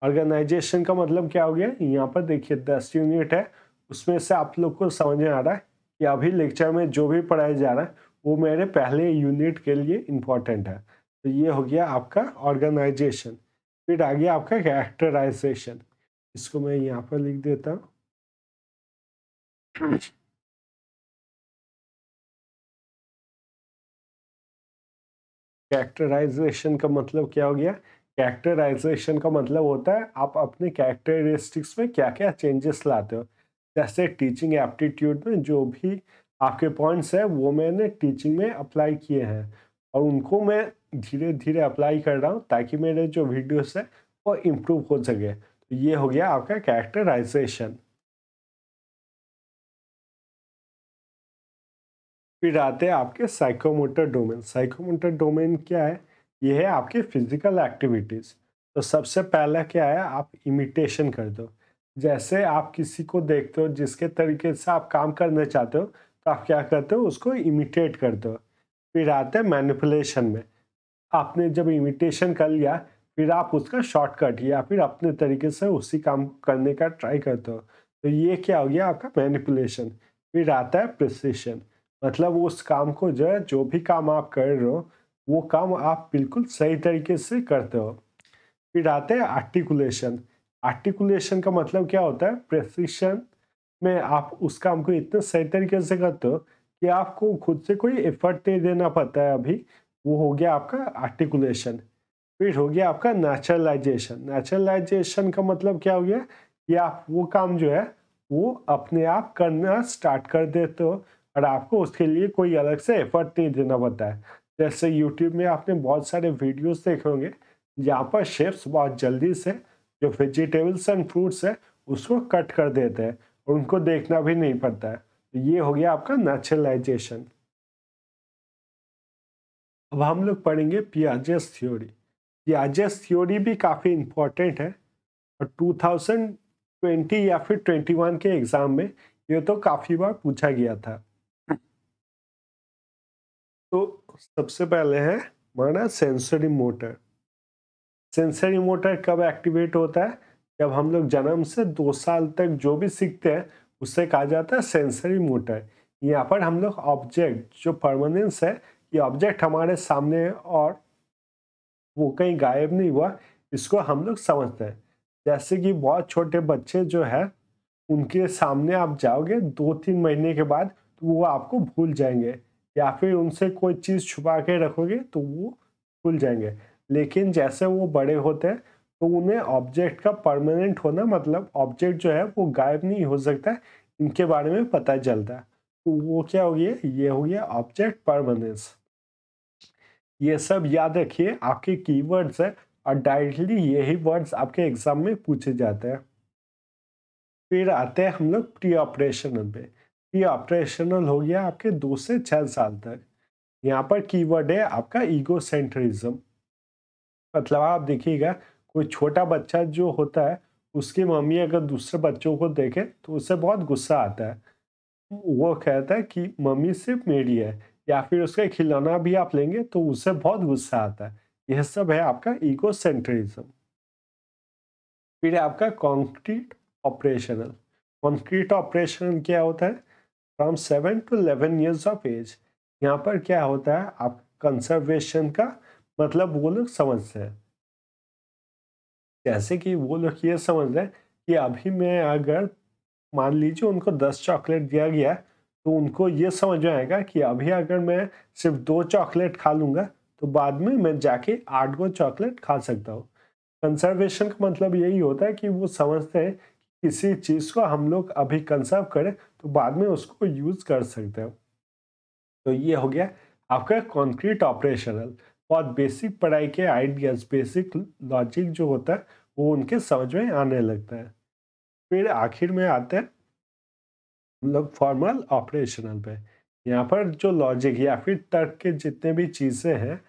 ऑर्गेनाइजेशन का मतलब क्या हो गया यहाँ पर देखिए दस यूनिट है उसमें से आप लोग को समझ में आ रहा है कि अभी लेक्चर में जो भी पढ़ाया जा रहा है वो मेरे पहले यूनिट के लिए इम्पॉर्टेंट है तो ये हो गया आपका ऑर्गेनाइजेशन फिर आ गया आपका कैरेक्टराइजेशन इसको मैं यहाँ पर लिख देता हूँ कैरेक्टराइजेशन का मतलब क्या हो गया कैरेक्टराइजेशन का मतलब होता है आप अपने कैरेक्टरिस्टिक्स में क्या क्या चेंजेस लाते हो जैसे टीचिंग एप्टीट्यूड में जो भी आपके पॉइंट्स हैं वो मैंने टीचिंग में अप्लाई किए हैं और उनको मैं धीरे धीरे अप्लाई कर रहा हूँ ताकि मेरे जो वीडियोस है वो इम्प्रूव हो सके तो ये हो गया आपका कैरेक्टराइजेशन फिर आते हैं आपके साइकोमोटर डोमेन साइकोमोटर डोमेन क्या है ये है आपकी फिजिकल एक्टिविटीज़ तो सबसे पहला क्या है आप इमिटेशन कर दो जैसे आप किसी को देखते हो जिसके तरीके से आप काम करना चाहते हो तो आप क्या करते हो उसको इमिटेट करते हो फिर आते हैं मैनिपुलेशन में आपने जब इमिटेशन कर लिया फिर आप उसका शॉर्टकट या फिर अपने तरीके से उसी काम करने का ट्राई करते हो तो ये क्या हो गया आपका मैनिपुलेशन फिर आता है प्रिसिशन मतलब उस काम को जो है जो भी काम आप कर रहे हो वो काम आप बिल्कुल सही तरीके से करते हो फिर आते हैं आर्टिकुलेशन आर्टिकुलेशन का मतलब क्या होता है प्रेसिशन में आप उस काम को इतने सही तरीके से करते हो कि आपको खुद से कोई एफर्ट नहीं देना पड़ता है अभी वो हो गया आपका आर्टिकुलेशन फिर हो गया आपका नेचुरलाइजेशन नेचुरलाइजेशन का मतलब क्या हो गया कि आप वो काम जो है वो अपने आप करना स्टार्ट कर देते हो और आपको उसके लिए कोई अलग से एफर्ट नहीं देना पड़ता है जैसे यूट्यूब में आपने बहुत सारे वीडियोस देखे होंगे जहाँ पर शेफ्स बहुत जल्दी से जो वेजिटेबल्स एंड फ्रूट्स है उसको कट कर देते हैं और उनको देखना भी नहीं पड़ता है तो ये हो गया आपका नेचुरलाइजेशन अब हम लोग पढ़ेंगे पियाजेस थ्योरी पियाजेस थ्योरी भी काफ़ी इम्पोर्टेंट है और 2020 या फिर 21 के एग्ज़ाम में ये तो काफ़ी बार पूछा गया था तो सबसे पहले है माना सेंसरी मोटर सेंसरी मोटर कब एक्टिवेट होता है जब हम लोग जन्म से दो साल तक जो भी सीखते हैं उससे कहा जाता है सेंसरी मोटर यहाँ पर हम लोग ऑब्जेक्ट जो परमानेंस है ये ऑब्जेक्ट हमारे सामने और वो कहीं गायब नहीं हुआ इसको हम लोग समझते हैं जैसे कि बहुत छोटे बच्चे जो है उनके सामने आप जाओगे दो तीन महीने के बाद तो वो आपको भूल जाएंगे या फिर उनसे कोई चीज़ छुपा के रखोगे तो वो भूल जाएंगे लेकिन जैसे वो बड़े होते हैं तो उन्हें ऑब्जेक्ट का परमानेंट होना मतलब ऑब्जेक्ट जो है वो गायब नहीं हो सकता है इनके बारे में पता चलता है तो वो क्या हो गया ये हो गया ऑब्जेक्ट परमानेंस ये सब याद रखिए आपके कीवर्ड्स है और डायरेक्टली यही वर्ड्स आपके एग्जाम में पूछे जाते हैं फिर आते हैं हम लोग प्री ऑपरेशनल पे प्री ऑपरेशनल हो गया आपके दो से छः साल तक यहाँ पर कीवर्ड है आपका ईगो सेंट्रिज्म मतलब आप देखिएगा कोई छोटा बच्चा जो होता है उसकी मम्मी अगर दूसरे बच्चों को देखे तो उसे बहुत गुस्सा आता है वो कहता है कि मम्मी सिर्फ मेरी है या फिर उसका खिलौना भी आप लेंगे तो उसे बहुत गुस्सा आता है यह सब है आपका इको सेंट्रिज्म फिर आपका कॉन्क्रीट ऑपरेशनल कॉन्क्रीट ऑपरेशनल क्या होता है from seven to eleven years of age यहाँ पर क्या होता है आप कंजर्वेशन का मतलब वो लोग समझ रहे हैं जैसे कि वो लोग ये समझ रहे हैं कि अभी मैं अगर मान लीजिए उनको दस चॉकलेट दिया गया तो उनको ये समझ में आएगा कि अभी अगर मैं सिर्फ दो चॉकलेट खा लूँगा तो बाद में मैं जाके आठ गो चॉकलेट खा सकता हूँ कंजर्वेशन का मतलब यही होता है कि वो समझते हैं कि किसी चीज़ को हम लोग अभी कंजर्व करें तो बाद में उसको यूज़ कर सकते हो तो ये हो गया आपका कॉन्क्रीट ऑपरेशनल बहुत बेसिक पढ़ाई के आइडियाज़ बेसिक लॉजिक जो होता है वो उनके समझ में आने लगता है फिर आखिर में आते हैं लोग फॉर्मल ऑपरेशनल पे यहाँ पर जो लॉजिक या फिर तर्क के जितने भी चीज़ें हैं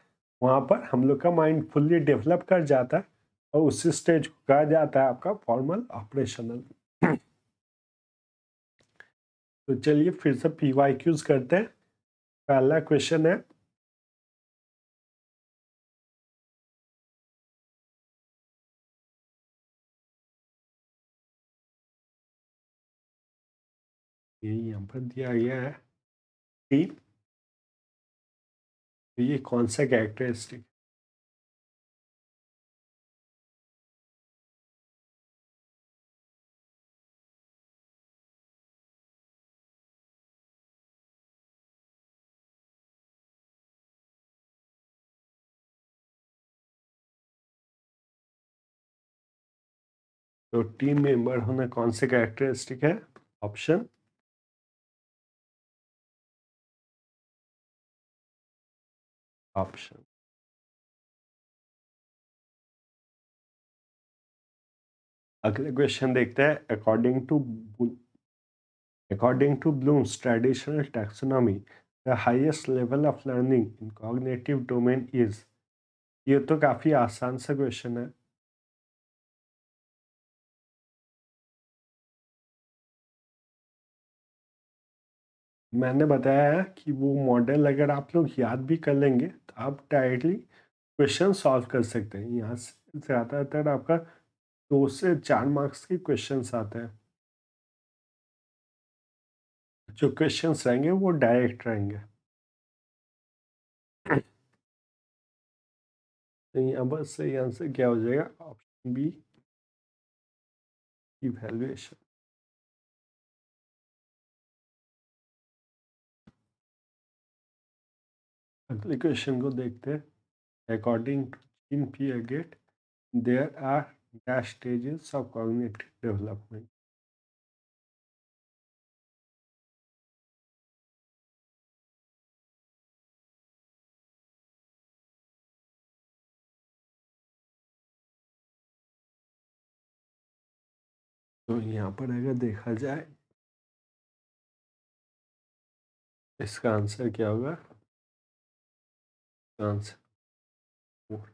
वहाँ पर हम लोग का माइंड फुल्ली डेवलप कर जाता है और उसी स्टेज को कहा जाता है आपका फॉर्मल ऑपरेशनल तो चलिए फिर से पी वाई क्यूज करते हैं पहला क्वेश्चन है ये यहाँ पर दिया गया है टीम तो ये कौन सा कैरेक्टरिस्टिक तो टीम मेंबर होना कौन से कैरेक्टरिस्टिक है ऑप्शन option अगले क्वेश्चन देखते हैं according to according to Bloom's traditional taxonomy the highest level of learning in cognitive domain is ये तो काफ़ी आसान सा क्वेश्चन है मैंने बताया कि वो मॉडल अगर आप लोग याद भी कर लेंगे तो आप डायरेक्टली क्वेश्चन सॉल्व कर सकते हैं यहाँ से ज़्यादातर आपका दो से चार मार्क्स के क्वेश्चन आते हैं जो क्वेश्चन रहेंगे वो डायरेक्ट रहेंगे अब बस सही आंसर क्या हो जाएगा ऑप्शन बी इवेल्युएशन अगले क्वेश्चन को देखते हैं according to in Piaget there are dash stages of cognitive development तो यहाँ पर अगर देखा जाए इसका आंसर क्या होगा Ganz gut.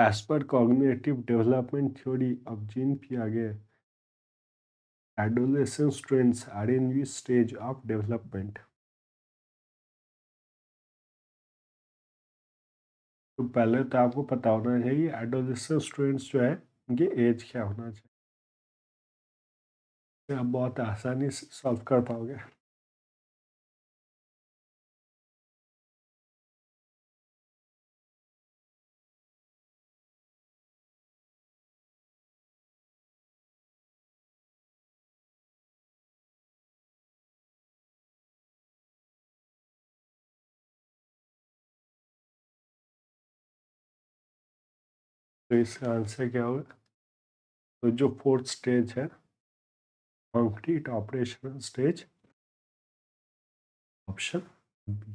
एज पर कॉग्नेटिव डेवलपमेंट थ्योरी अब जिन भी आगे adolescence trends are in we stage of development तो पहले तो आपको पता होना चाहिए एडोलेसन ट्रेंड्स जो है उनके एज क्या होना चाहिए आप बहुत आसानी से सॉल्व कर पाओगे तो इसका आंसर क्या होगा तो जो फोर्थ स्टेज है concrete operational stage option B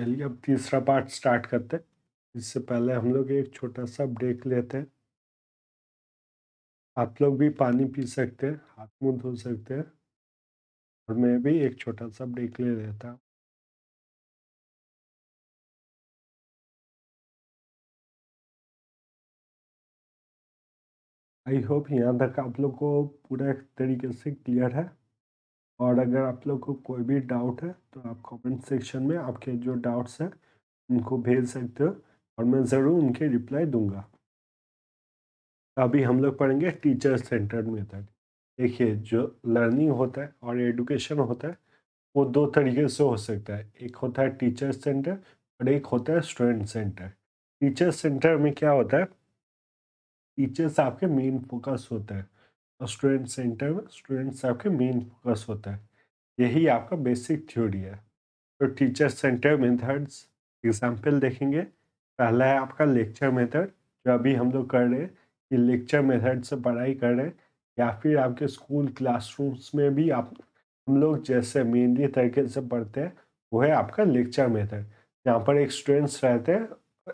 चलिए अब तीसरा पार्ट स्टार्ट करते हैं इससे पहले हम लोग एक छोटा सा ब्रेक लेते हैं आप लोग भी पानी पी सकते हैं हाथ मुंह धो सकते हैं और मैं भी एक छोटा सा ब्रेक ले लेता हूँ। आई होप यहाँ तक आप लोग को पूरा तरीके से क्लियर है और अगर आप लोग को कोई भी डाउट है तो आप कमेंट सेक्शन में आपके जो डाउट्स हैं उनको भेज सकते हो और मैं ज़रूर उनके रिप्लाई दूंगा अभी हम लोग पढ़ेंगे टीचर सेंटर में तक देखिए जो लर्निंग होता है और एडुकेशन होता है वो दो तरीके से हो सकता है एक होता है टीचर सेंटर और एक होता है स्टूडेंट सेंटर टीचर सेंटर में क्या होता है टीचर्स आपके मेन फोकस होता है और स्टूडेंट सेंटर में स्टूडेंट्स आपके मेन फोकस होता है यही आपका बेसिक थ्योरी है तो टीचर सेंटर मेथड्स एग्जाम्पल देखेंगे पहला है आपका लेक्चर मेथड जो अभी हम लोग कर रहे हैं कि लेक्चर मेथड से पढ़ाई कर रहे हैं या फिर आपके स्कूल क्लासरूम्स में भी आप हम लोग जैसे मेनली तरीके से पढ़ते हैं वो है आपका लेक्चर मेथड जहाँ पर एक स्टूडेंट्स रहते हैं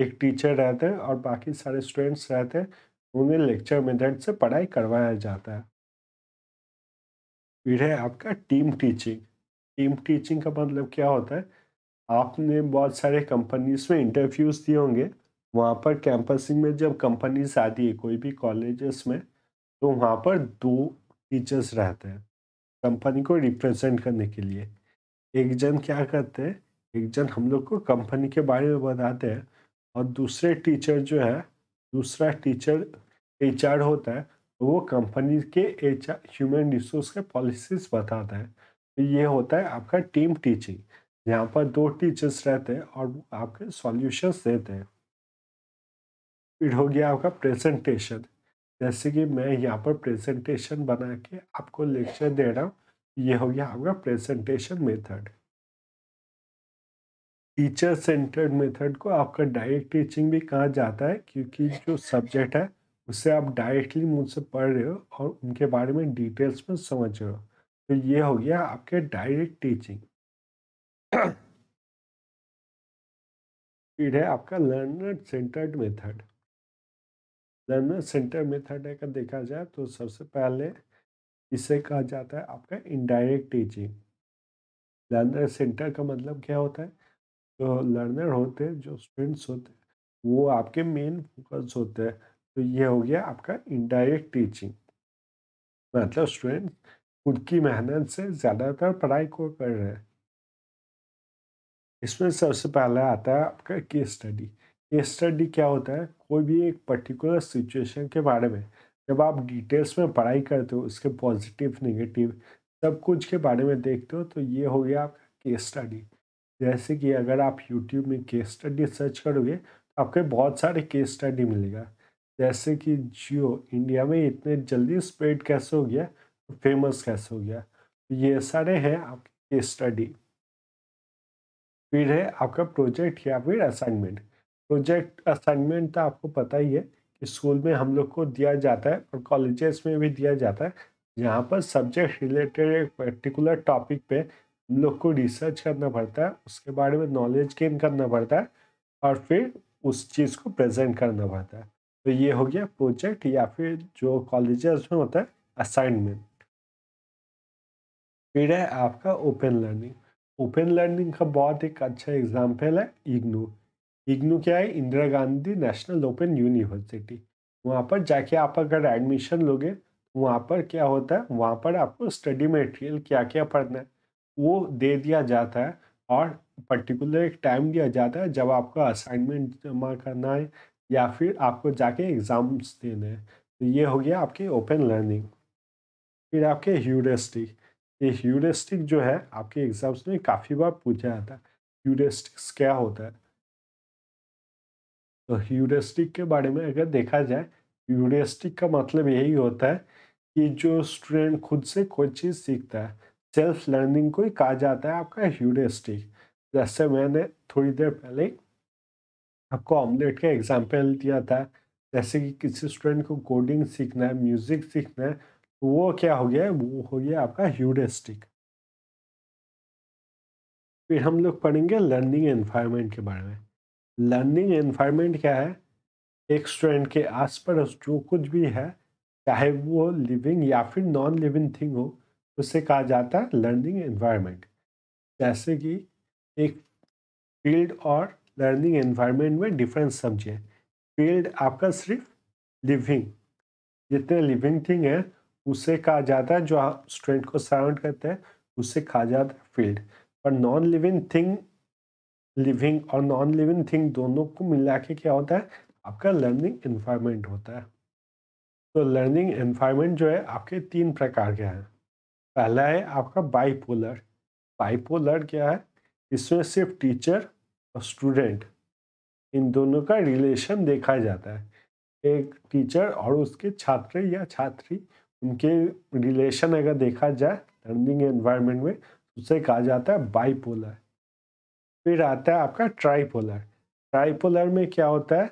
एक टीचर रहते हैं और बाकी सारे स्टूडेंट्स रहते हैं उन्हें लेक्चर मेथड से पढ़ाई करवाया जाता है फिर है आपका टीम टीचिंग टीम टीचिंग का मतलब क्या होता है आपने बहुत सारे कंपनीज में इंटरव्यूज़ दिए होंगे वहाँ पर कैंपसिंग में जब कंपनीज आती है कोई भी कॉलेजेस में तो वहाँ पर दो टीचर्स रहते हैं कंपनी को रिप्रेजेंट करने के लिए एक जन क्या करते हैं एक जन हम लोग को कंपनी के बारे में बताते हैं और दूसरे टीचर जो है दूसरा टीचर एच होता है तो वो कंपनी के एच ह्यूमन रिसोर्स के पॉलिसीज बताता है तो ये होता है आपका टीम टीचिंग यहाँ पर दो टीचर्स रहते हैं और वो आपके सॉल्यूशंस देते हैं फिर हो गया आपका प्रेजेंटेशन जैसे कि मैं यहाँ पर प्रेजेंटेशन बना के आपको लेक्चर दे रहा हूँ ये हो गया आपका presentation method teacher centred method को आपका डायरेक्ट टीचिंग भी कहा जाता है क्योंकि जो सब्जेक्ट है उसे आप डायरेक्टली मुझसे पढ़ रहे हो और उनके बारे में डिटेल्स में समझ रहे हो तो ये हो गया आपके डायरेक्ट टीचिंग फिर है आपका learner centred method then centre method अगर देखा जाए तो सबसे पहले इसे कहा जाता है आपका इनडायरेक्ट टीचिंग लर्नर सेंटर का मतलब क्या होता है जो लर्नर होते हैं जो स्टूडेंट्स होते हैं वो आपके मेन फोकस होते हैं तो ये हो गया आपका इनडायरेक्ट टीचिंग मतलब स्टूडेंट खुद की मेहनत से ज़्यादातर पढ़ाई को कर रहे हैं इसमें सबसे पहले आता है आपका केस स्टडी केस स्टडी क्या होता है कोई भी एक पर्टिकुलर सिचुएशन के बारे में जब आप डिटेल्स में पढ़ाई करते हो उसके पॉजिटिव नेगेटिव सब कुछ के बारे में देखते हो तो ये हो गया आपका केस स्टडी जैसे कि अगर आप यूट्यूब में केस स्टडी सर्च करोगे तो आपके बहुत सारे केस स्टडी मिलेगा जैसे कि जियो इंडिया में इतने जल्दी स्प्रेड कैसे हो गया फेमस तो कैसे हो गया तो ये सारे हैं आपके केस स्टडी फिर है आपका प्रोजेक्ट या फिर असाइनमेंट प्रोजेक्ट असाइनमेंट तो आपको पता ही है कि स्कूल में हम लोग को दिया जाता है और कॉलेजेस में भी दिया जाता है जहाँ पर सब्जेक्ट रिलेटेड एक पर्टिकुलर टॉपिक पे हम लोग को रिसर्च करना पड़ता है उसके बारे में नॉलेज गेन करना पड़ता है और फिर उस चीज़ को प्रेजेंट करना पड़ता है तो ये हो गया प्रोजेक्ट या फिर जो कॉलेजेस में होता है असाइनमेंट फिर है आपका ओपन लर्निंग ओपन लर्निंग का बहुत एक अच्छा एग्जाम्पल है इग्नू इग्नू क्या है Indira Gandhi national open university वहाँ पर जाके आप अगर एडमिशन लोगे तो वहाँ पर क्या होता है वहाँ पर आपको स्टडी मटेरियल क्या क्या पढ़ना है वो दे दिया जाता है और पर्टिकुलर एक टाइम दिया जाता है जब आपको असाइनमेंट जमा करना है या फिर आपको जाके एग्ज़ाम्स देने हैं तो ये हो गया आपकी ओपन लर्निंग फिर आपके ह्यूरिस्टिक ये ह्यूरिस्टिक जो है आपके एग्ज़ाम्स में काफ़ी बार पूछा जाता है ह्यूरिस्टिक्स क्या होता है तो ह्यूरिस्टिक के बारे में अगर देखा जाए ह्यूरिस्टिक का मतलब यही होता है कि जो स्टूडेंट खुद से कोई चीज़ सीखता है सेल्फ लर्निंग को ही कहा जाता है आपका ह्यूरिस्टिक जैसे मैंने थोड़ी देर पहले आपको ऑमलेट का एग्जाम्पल दिया था जैसे कि किसी स्टूडेंट को कोडिंग सीखना है म्यूज़िक सीखना है तो वो क्या हो गया वो हो गया आपका ह्यूरिस्टिक फिर हम लोग पढ़ेंगे लर्निंग एनवायरनमेंट के बारे में लर्निंग एनवायरनमेंट क्या है एक स्टूडेंट के आसपास जो कुछ भी है चाहे वो लिविंग या फिर नॉन लिविंग थिंग हो उसे कहा जाता है लर्निंग एनवायरनमेंट जैसे कि एक फील्ड और लर्निंग एनवायरनमेंट में डिफरेंस समझें फील्ड आपका सिर्फ लिविंग जितने लिविंग थिंग है उसे कहा जाता है जो स्टूडेंट को सराउंड करते हैं उसे कहा जाता है फील्ड पर नॉन लिविंग थिंग लिविंग और नॉन लिविंग थिंग दोनों को मिला के क्या होता है आपका लर्निंग एनवायरमेंट होता है तो लर्निंग इन्वायरमेंट जो है आपके तीन प्रकार के हैं पहला है आपका बाईपोलर बाईपोलर क्या है इसमें सिर्फ टीचर और स्टूडेंट इन दोनों का रिलेशन देखा जाता है एक टीचर और उसके छात्र या छात्री उनके रिलेशन अगर देखा जाए लर्निंग एनवायरनमेंट में उसे कहा जाता है बाईपोलर फिर आता है आपका ट्राईपोलर ट्राईपोलर में क्या होता है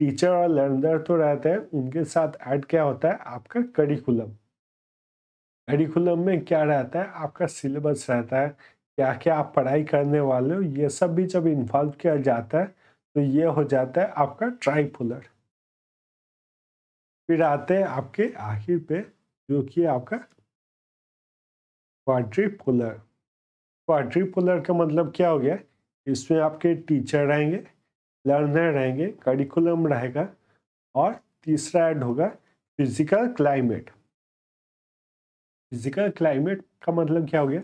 टीचर और लर्नर तो रहते हैं उनके साथ ऐड क्या होता है आपका करिकुलम करिकुलम में क्या रहता है आपका सिलेबस रहता है क्या क्या आप पढ़ाई करने वाले हो ये सब भी जब इन्वॉल्व किया जाता है तो ये हो जाता है आपका ट्राईपोलर फिर आते हैं आपके आखिर पे जो कि आपका क्वाड्रीपोलर क्वाड्रीपोलर का मतलब क्या हो गया इसमें आपके टीचर रहेंगे लर्नर रहेंगे करिकुलम रहेगा और तीसरा ऐड होगा फिजिकल क्लाइमेट फिजिकल क्लाइमेट का मतलब क्या हो गया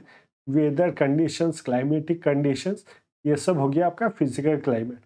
वेदर कंडीशंस क्लाइमेटिक कंडीशंस ये सब हो गया आपका फिजिकल क्लाइमेट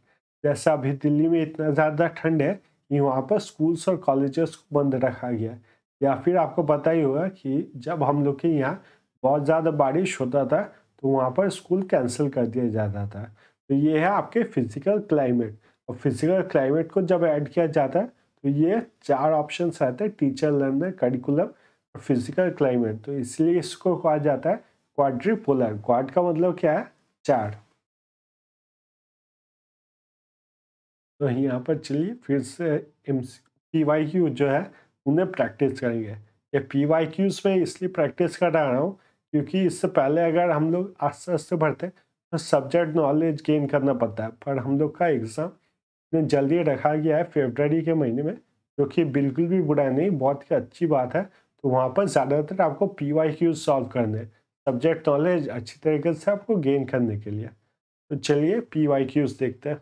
जैसा अभी दिल्ली में इतना ज़्यादा ठंड है कि वहाँ पर स्कूल्स और कॉलेजेस को बंद रखा गया या फिर आपको पता ही होगा कि जब हम लोग के यहाँ बहुत ज़्यादा बारिश होता था तो वहाँ पर स्कूल कैंसिल कर दिया जाता था तो ये है आपके फिजिकल क्लाइमेट और फिजिकल क्लाइमेट को जब ऐड किया जाता है तो ये चार ऑप्शन रहते हैं टीचर लर्नर करिकुलम और फिजिकल क्लाइमेट तो इसलिए इसको कहा जाता है क्वाड्री पोलर क्वाड का मतलब क्या है चार तो यहाँ पर चलिए फिर से एम पी वाई क्यू जो है उन्हें प्रैक्टिस करेंगे ये पी वाई क्यूज में इसलिए प्रैक्टिस करा रहा हूँ क्योंकि इससे पहले अगर हम लोग आस्ते आस्ते भरते तो सब्जेक्ट नॉलेज गेन करना पड़ता है पर हम लोग का एग्ज़ाम ने जल्दी रखा गया है फेबररी के महीने में जो कि बिल्कुल भी बुरा नहीं बहुत ही अच्छी बात है तो वहाँ पर ज़्यादातर आपको पी वाई क्यूज सॉल्व करने सब्जेक्ट नॉलेज अच्छी तरीके से आपको गेन करने के लिए तो चलिए पी वाई क्यूज देखते हैं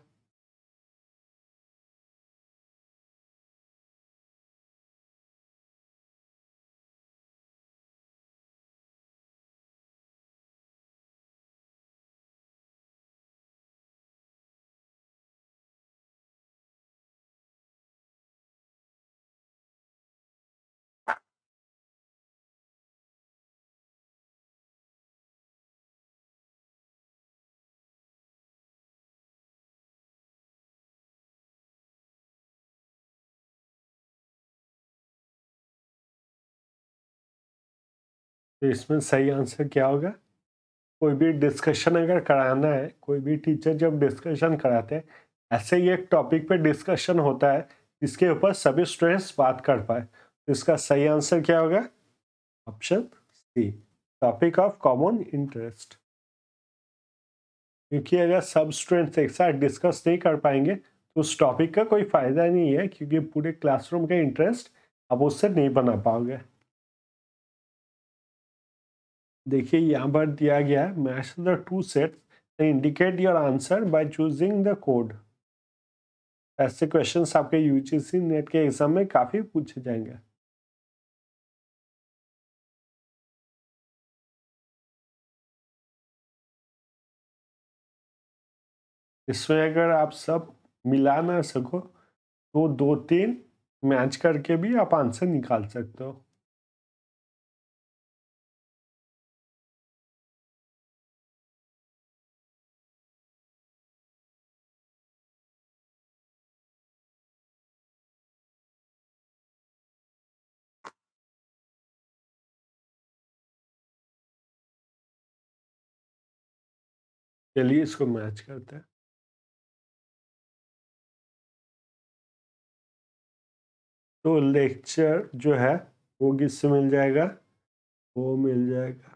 तो इसमें सही आंसर क्या होगा कोई भी डिस्कशन अगर कराना है कोई भी टीचर जब डिस्कशन कराते हैं ऐसे ही एक टॉपिक पे डिस्कशन होता है जिसके ऊपर सभी स्टूडेंट्स बात कर पाए तो इसका सही आंसर क्या होगा option C topic of common interest क्योंकि अगर सब स्टूडेंट्स एक साथ डिस्कस नहीं कर पाएंगे तो उस टॉपिक का कोई फ़ायदा नहीं है क्योंकि पूरे क्लासरूम का इंटरेस्ट आप उससे नहीं बना पाओगे देखिए यहाँ पर दिया गया है match the two set indicate your answer by choosing the code ऐसे क्वेश्चंस आपके यूजीसी नेट के एग्जाम में काफ़ी पूछे जाएंगे इसमें अगर आप सब मिला ना सको तो दो तीन मैच करके भी आप आंसर निकाल सकते हो चलिए इसको मैच करते हैं तो लेक्चर जो है वो किससे मिल जाएगा वो मिल जाएगा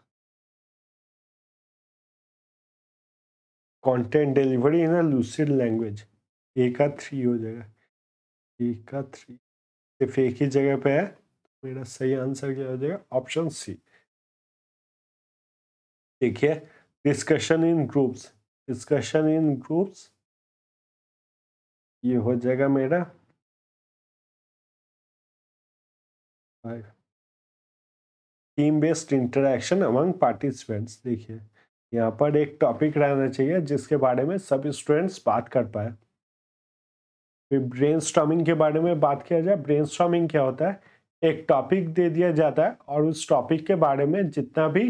content delivery in lucid language A का थ्री हो जाएगा ए का थ्री सिर्फ एक ही जगह पे है तो मेरा सही आंसर क्या हो जाएगा ऑप्शन सी देखिए discussion in groups discussion in groups ये हो जाएगा मेरा team based interaction among participants देखिए यहाँ पर एक टॉपिक रहना चाहिए जिसके बारे में सब स्टूडेंट्स बात कर पाए फिर ब्रेन के बारे में बात किया जाए ब्रेन क्या होता है एक टॉपिक दे दिया जाता है और उस टॉपिक के बारे में जितना भी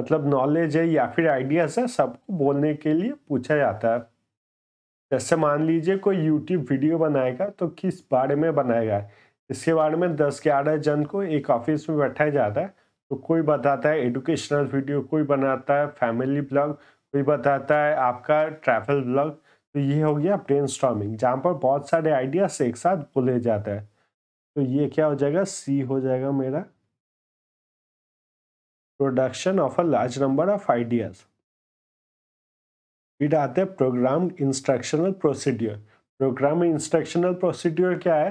मतलब नॉलेज है या फिर आइडियाज़ है सबको बोलने के लिए पूछा जाता है जैसे मान लीजिए कोई यूट्यूब वीडियो बनाएगा तो किस बारे में बनाएगा इसके बारे में दस ग्यारह जन को एक ऑफिस में बैठाया जाता है तो कोई बताता है एडुकेशनल वीडियो कोई बनाता है फैमिली ब्लॉग कोई बताता है आपका ट्रैवल ब्लॉग तो ये हो गया ब्रेन स्टॉमिंग जहाँ पर बहुत सारे आइडियाज एक साथ बोले जाता है तो ये क्या हो जाएगा सी हो जाएगा मेरा production of a large number of ideas. फिर आते हैं programme instructional procedure programme instructional procedure क्या है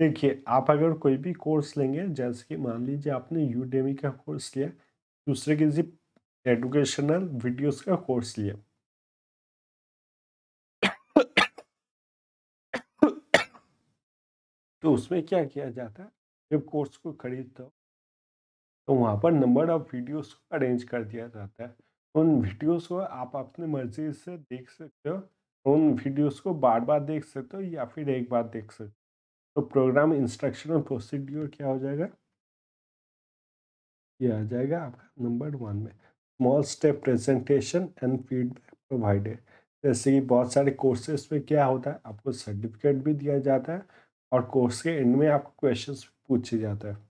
देखिए आप अगर कोई भी कोर्स लेंगे जैसे कि मान लीजिए आपने यूडेमी का कोर्स लिया दूसरे किसी एडुकेशनल वीडियोस का कोर्स लिया तो उसमें क्या किया जाता है जब कोर्स को खरीदता हो तो वहाँ पर नंबर ऑफ़ वीडियोज़ को अरेंज कर दिया जाता है। उन वीडियोज़ को आप अपनी मर्ज़ी से देख सकते हो। उन वीडियोज़ को बार-बार देख सकते हो या फिर एक बार देख सकते हो। तो प्रोग्राम इंस्ट्रक्शन और प्रोसीड्योर क्या हो जाएगा? ये आ जाएगा आपका नंबर वन में। Small step presentation and feedback provided. जैसे कि बहुत सारे कोर्सेज़ में क्या होता है आपको सर्टिफ़िकेट भी दिया जाता है और कोर्स के एंड में आपको क्वेश्चंस पूछे जाता है।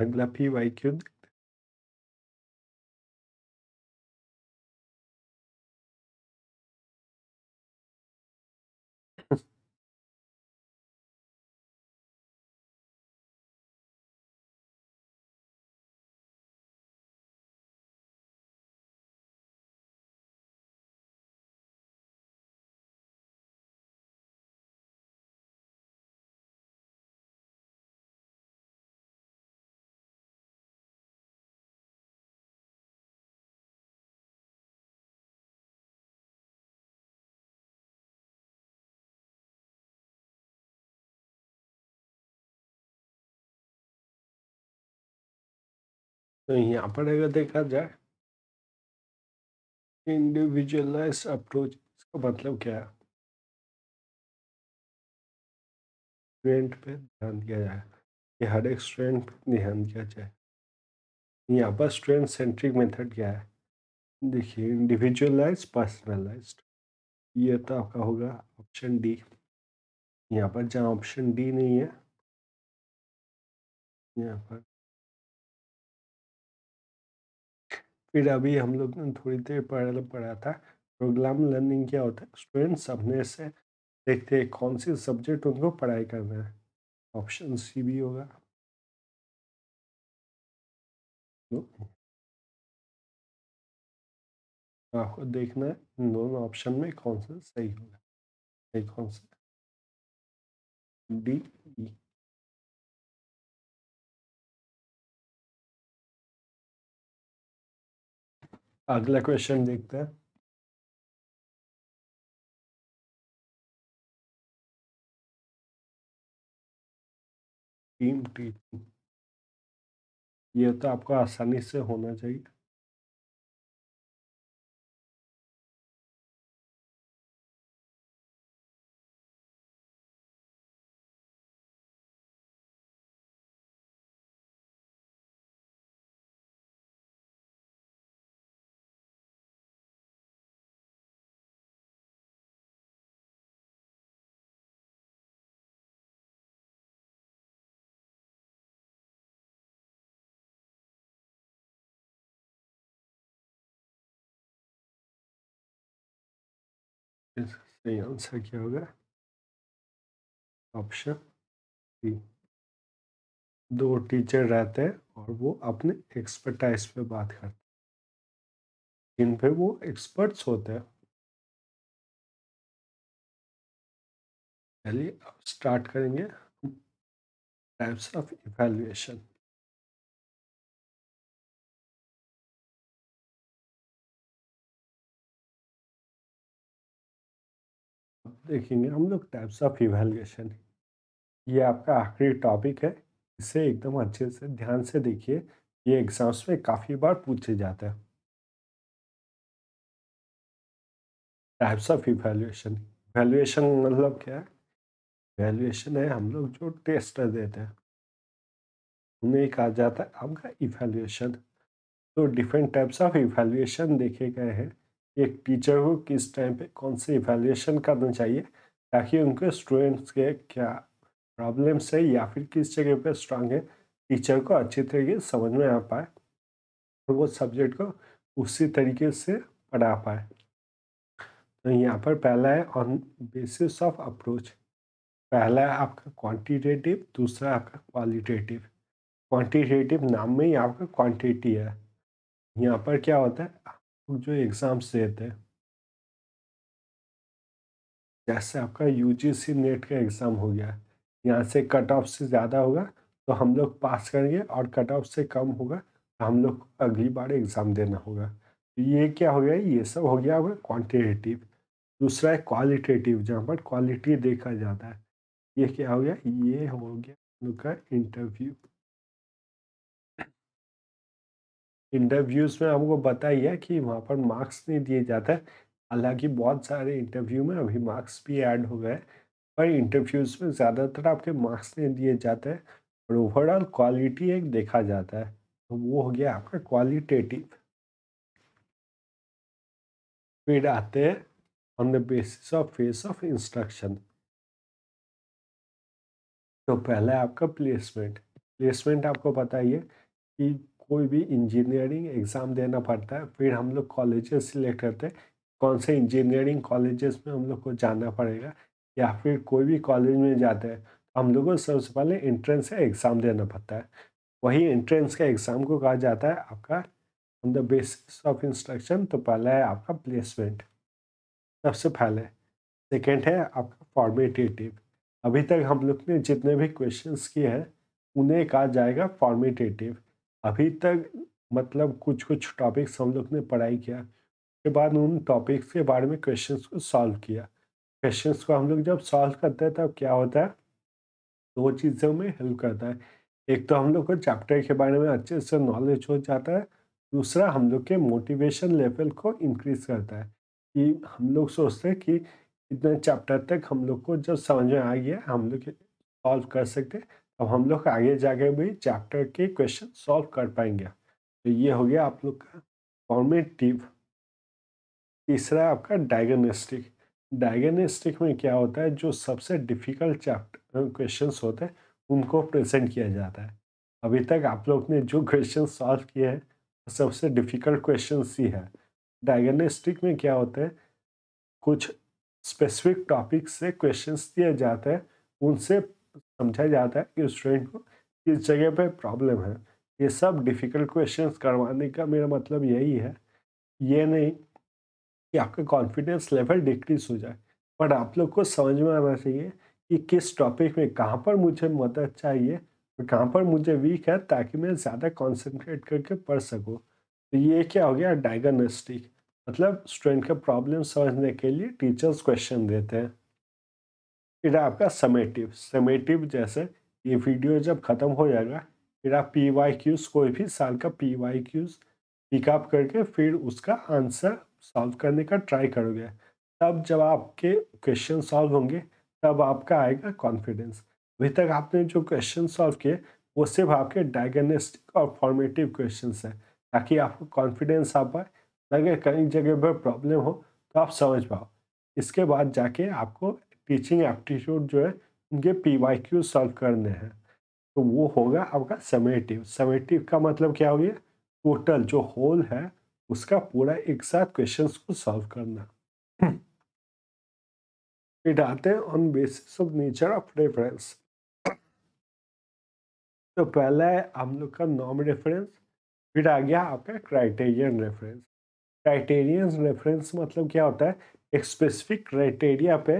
Aglapi Vaikund तो यहाँ पर अगर देखा जाए इंडिविजुअलाइज अप्रोच इसका मतलब क्या है स्टूडेंट पे ध्यान दिया जाए कि हर एक स्टूडेंट पर ध्यान दिया जाए यहाँ पर स्टूडेंट सेंट्रिक मेथड क्या है देखिए इंडिविजुअलाइज पर्सनलाइज ये तो आपका होगा ऑप्शन डी यहाँ पर जहाँ ऑप्शन डी नहीं है यहाँ पर फिर अभी हम लोग ने थोड़ी देर पहले पढ़ा था प्रोग्राम लर्निंग क्या होता है स्टूडेंट्स अपने से देखते हैं कौन सी सब्जेक्ट उनको पढ़ाई करना है ऑप्शन सी भी होगा तो आपको देखना है दोनों ऑप्शन में कौन सा सही होगा सही कौन सा डी ई अगला क्वेश्चन देखते हैं टीम टीचिंग ये तो आपको आसानी से होना चाहिए सही आंसर क्या होगा ऑप्शन सी दो टीचर रहते हैं और वो अपने एक्सपर्टाइज पे बात करते हैं जिन पे वो एक्सपर्ट्स होते हैं चलिए अब स्टार्ट करेंगे टाइप्स ऑफ इवेल्युएशन देखेंगे हम लोग टाइप्स ऑफ इवेल्युएशन ये आपका आखिरी टॉपिक है इसे एकदम अच्छे से ध्यान से देखिए ये एग्ज़ाम्स में काफ़ी बार पूछे जाते हैं टाइप्स ऑफ इवेल्यूशन इवेल्यूशन मतलब क्या है इवेल्यूशन है हम लोग जो टेस्ट देते हैं उन्हें कहा जाता है आपका इवेल्यूशन तो डिफरेंट टाइप्स ऑफ इवेल्यूशन देखे गए हैं एक टीचर को किस टाइम पे कौन से इवेल्यूशन करना चाहिए ताकि उनके स्टूडेंट्स के क्या प्रॉब्लम्स है या फिर किस जगह पे स्ट्रांग है टीचर को अच्छे तरीके समझ में आ पाए और वो सब्जेक्ट को उसी तरीके से पढ़ा पाए तो यहाँ पर पहला है ऑन बेसिस ऑफ अप्रोच पहला है आपका क्वांटिटेटिव दूसरा आपका क्वालिटेटिव क्वांटिटेटिव नाम में ही आपका क्वांटिटी है यहाँ पर क्या होता है जो एग्ज़ाम्स देते हैं जैसे आपका यूजीसी नेट का एग्ज़ाम हो गया यहाँ से कट ऑफ से ज़्यादा होगा तो हम लोग पास करेंगे और कट ऑफ से कम होगा तो हम लोग अगली बार एग्ज़ाम देना होगा तो ये क्या हो गया ये सब हो गया होगा क्वान्टिटेटिव दूसरा है क्वालिटेटिव जहाँ पर क्वालिटी देखा जाता है ये क्या हो गया ये हो गया उनका इंटरव्यू इंटरव्यूज़ में हमको बताइए कि वहाँ पर मार्क्स नहीं दिए जाते हैं। बहुत सारे इंटरव्यू में अभी मार्क्स भी ऐड हो गए हैं, पर इंटरव्यूज़ में ज़्यादातर आपके मार्क्स नहीं दिए जाते हैं और ओवरऑल क्वालिटी एक देखा जाता है। तो वो हो गया आपका क्वालिटेटिव। फिर आते हैं on the basis of phase of instruction. तो पहला है आपका प्लेसमेंट। प्लेसमेंट आपको बताइए कि कोई भी इंजीनियरिंग एग्ज़ाम देना पड़ता है फिर हम लोग कॉलेजेस सिलेक्ट करते हैं कौन से इंजीनियरिंग कॉलेजेस में हम लोग को जाना पड़ेगा या फिर कोई भी कॉलेज में जाते हैं तो हम लोग को सबसे पहले इंट्रेंस का एग्ज़ाम देना पड़ता है वही इंट्रेंस के एग्ज़ाम को कहा जाता है आपका on the basis of instruction तो पहला है आपका प्लेसमेंट सबसे पहले सेकेंड है आपका फॉर्मेटेटिव अभी तक हम लोग ने जितने भी क्वेश्चंस किए हैं उन्हें कहा जाएगा फॉर्मेटेटिव अभी तक मतलब कुछ-कुछ टॉपिक्स हम लोग ने पढ़ाई किया, उसके बाद उन टॉपिक्स के बारे में क्वेश्चंस को सॉल्व किया। क्वेश्चंस को हम लोग जब सॉल्व करते हैं तब क्या होता है, दो चीज़ों में हेल्प करता है। एक तो हम लोग को चैप्टर के बारे में अच्छे से नॉलेज हो जाता है, दूसरा हम लोग के मोटिवेशन लेवल को इंक्रीज़ करता है, कि हम लोग सोचते हैं कि इतने चैप्टर तक हम लोग को जब समझ में आ गया, हम लोग सॉल्व कर सकते हैं। अब हम लोग आगे जाके भी चैप्टर के क्वेश्चन सॉल्व कर पाएंगे तो ये हो गया आप लोग का फॉर्मेटिव तीसरा आपका डायग्नोस्टिक डायग्नोस्टिक में क्या होता है जो सबसे डिफ़िकल्ट चैप्टर क्वेश्चन होते हैं उनको प्रेजेंट किया जाता है अभी तक आप लोग ने जो क्वेश्चन सॉल्व किए हैं सबसे डिफ़िकल्ट क्वेश्चन ही है डायग्नोस्टिक में क्या होता है कुछ स्पेसिफिक टॉपिक से क्वेश्चंस दिए जाते हैं उनसे समझा जाता है कि स्टूडेंट को किस जगह पे प्रॉब्लम है ये सब डिफ़िकल्ट क्वेश्चंस करवाने का मेरा मतलब यही है ये नहीं कि आपका कॉन्फिडेंस लेवल डिक्रीज हो जाए बट आप लोग को समझ में आना चाहिए कि किस टॉपिक में कहाँ पर मुझे मदद चाहिए और कहाँ पर मुझे वीक है ताकि मैं ज़्यादा कॉन्सेंट्रेट करके पढ़ सकूँ तो ये क्या हो गया डायग्नोस्टिक मतलब स्टूडेंट का प्रॉब्लम समझने के लिए टीचर्स क्वेश्चन देते हैं फिर आपका समेटिव समेटिव जैसे ये वीडियो जब ख़त्म हो जाएगा फिर आप पी वाई क्यूज कोई भी साल का पी वाई क्यूज पिकअप करके फिर उसका आंसर सॉल्व करने का ट्राई करोगे तब जब आपके क्वेश्चन सॉल्व होंगे तब आपका आएगा कॉन्फिडेंस अभी तक आपने जो क्वेश्चन सॉल्व किए वो सिर्फ आपके डायग्नोस्टिक और फॉर्मेटिव क्वेश्चन है ताकि आपको कॉन्फिडेंस आ पाए अगर कई जगह पर प्रॉब्लम हो तो आप समझ पाओ इसके बाद जाके आपको टीचिंग एप्टीट्यूड जो है उनके पी वाई क्यू सॉल्व करने हैं तो वो होगा आपका समेटिव समेटिव का मतलब क्या हो गया टोटल जो होल है उसका पूरा एक साथ क्वेश्चंस को सॉल्व करना हम्म। फिर आते हैं on basis of nature of reference तो पहला है हम लोग का नॉम रेफरेंस फिर आ गया आपका क्राइटेरियन रेफरेंस क्राइटेरियन रेफरेंस मतलब क्या होता है एक स्पेसिफिक क्राइटेरिया पे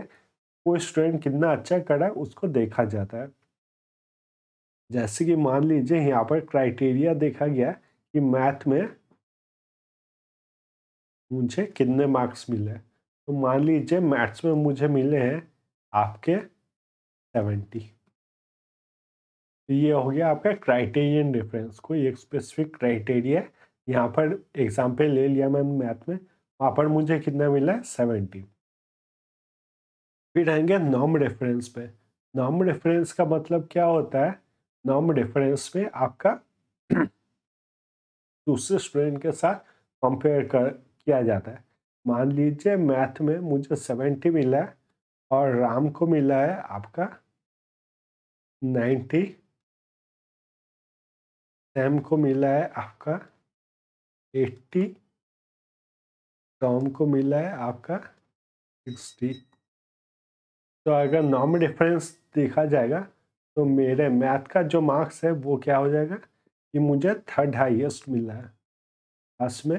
वो स्टूडेंट कितना अच्छा कर रहा है उसको देखा जाता है जैसे कि मान लीजिए यहाँ पर क्राइटेरिया देखा गया कि मैथ में मुझे कितने मार्क्स मिले तो मान लीजिए मैथ्स में मुझे मिले हैं आपके सेवेंटी तो ये हो गया आपका क्राइटेरियन डिफरेंस कोई एक स्पेसिफिक क्राइटेरिया यहाँ पर एग्जाम्पल ले लिया मैंने मैथ में वहाँ पर मुझे कितना मिला है सेवेंटी फिर आएंगे नॉम रेफरेंस पे नॉम रेफरेंस का मतलब क्या होता है नॉम रेफरेंस में आपका *clears throat* दूसरे स्टूडेंट के साथ कंपेयर कर किया जाता है मान लीजिए मैथ में मुझे सेवेंटी मिला है और राम को मिला है आपका नाइन्टी सैम को मिला है आपका एट्टी टॉम को मिला है आपका सिक्सटी तो अगर नॉर्मल डिफरेंस देखा जाएगा तो मेरे मैथ का जो मार्क्स है वो क्या हो जाएगा कि मुझे थर्ड हाईएस्ट मिला है फर्स्ट में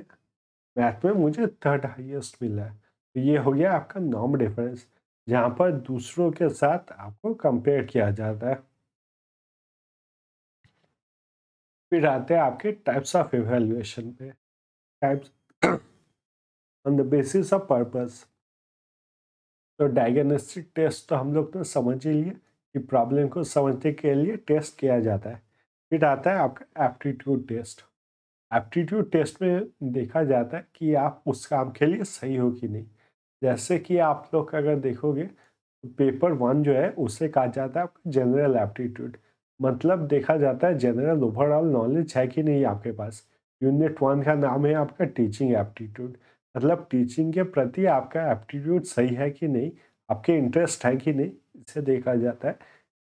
मैथ में मुझे थर्ड हाईएस्ट मिला है तो ये हो गया आपका नॉर्म डिफरेंस जहाँ पर दूसरों के साथ आपको कंपेयर किया जाता है फिर आते हैं आपके टाइप्स ऑफ एवेल्युएशन पे types on the basis of purpose तो डायग्नोस्टिक टेस्ट तो हम लोग तो समझ ही लिए कि प्रॉब्लम को समझने के लिए टेस्ट किया जाता है फिर आता है आपका एप्टीट्यूड टेस्ट एप्टीट्यूड टेस्ट में देखा जाता है कि आप उस काम के लिए सही हो कि नहीं जैसे कि आप लोग अगर देखोगे तो पेपर वन जो है उसे कहा जाता है आपका जनरल एप्टीट्यूड मतलब देखा जाता है जनरल ओवरऑल नॉलेज है कि नहीं आपके पास यूनिट वन का नाम है आपका टीचिंग एप्टीट्यूड मतलब टीचिंग के प्रति आपका एप्टीट्यूड सही है कि नहीं आपके इंटरेस्ट है कि नहीं इसे देखा जाता है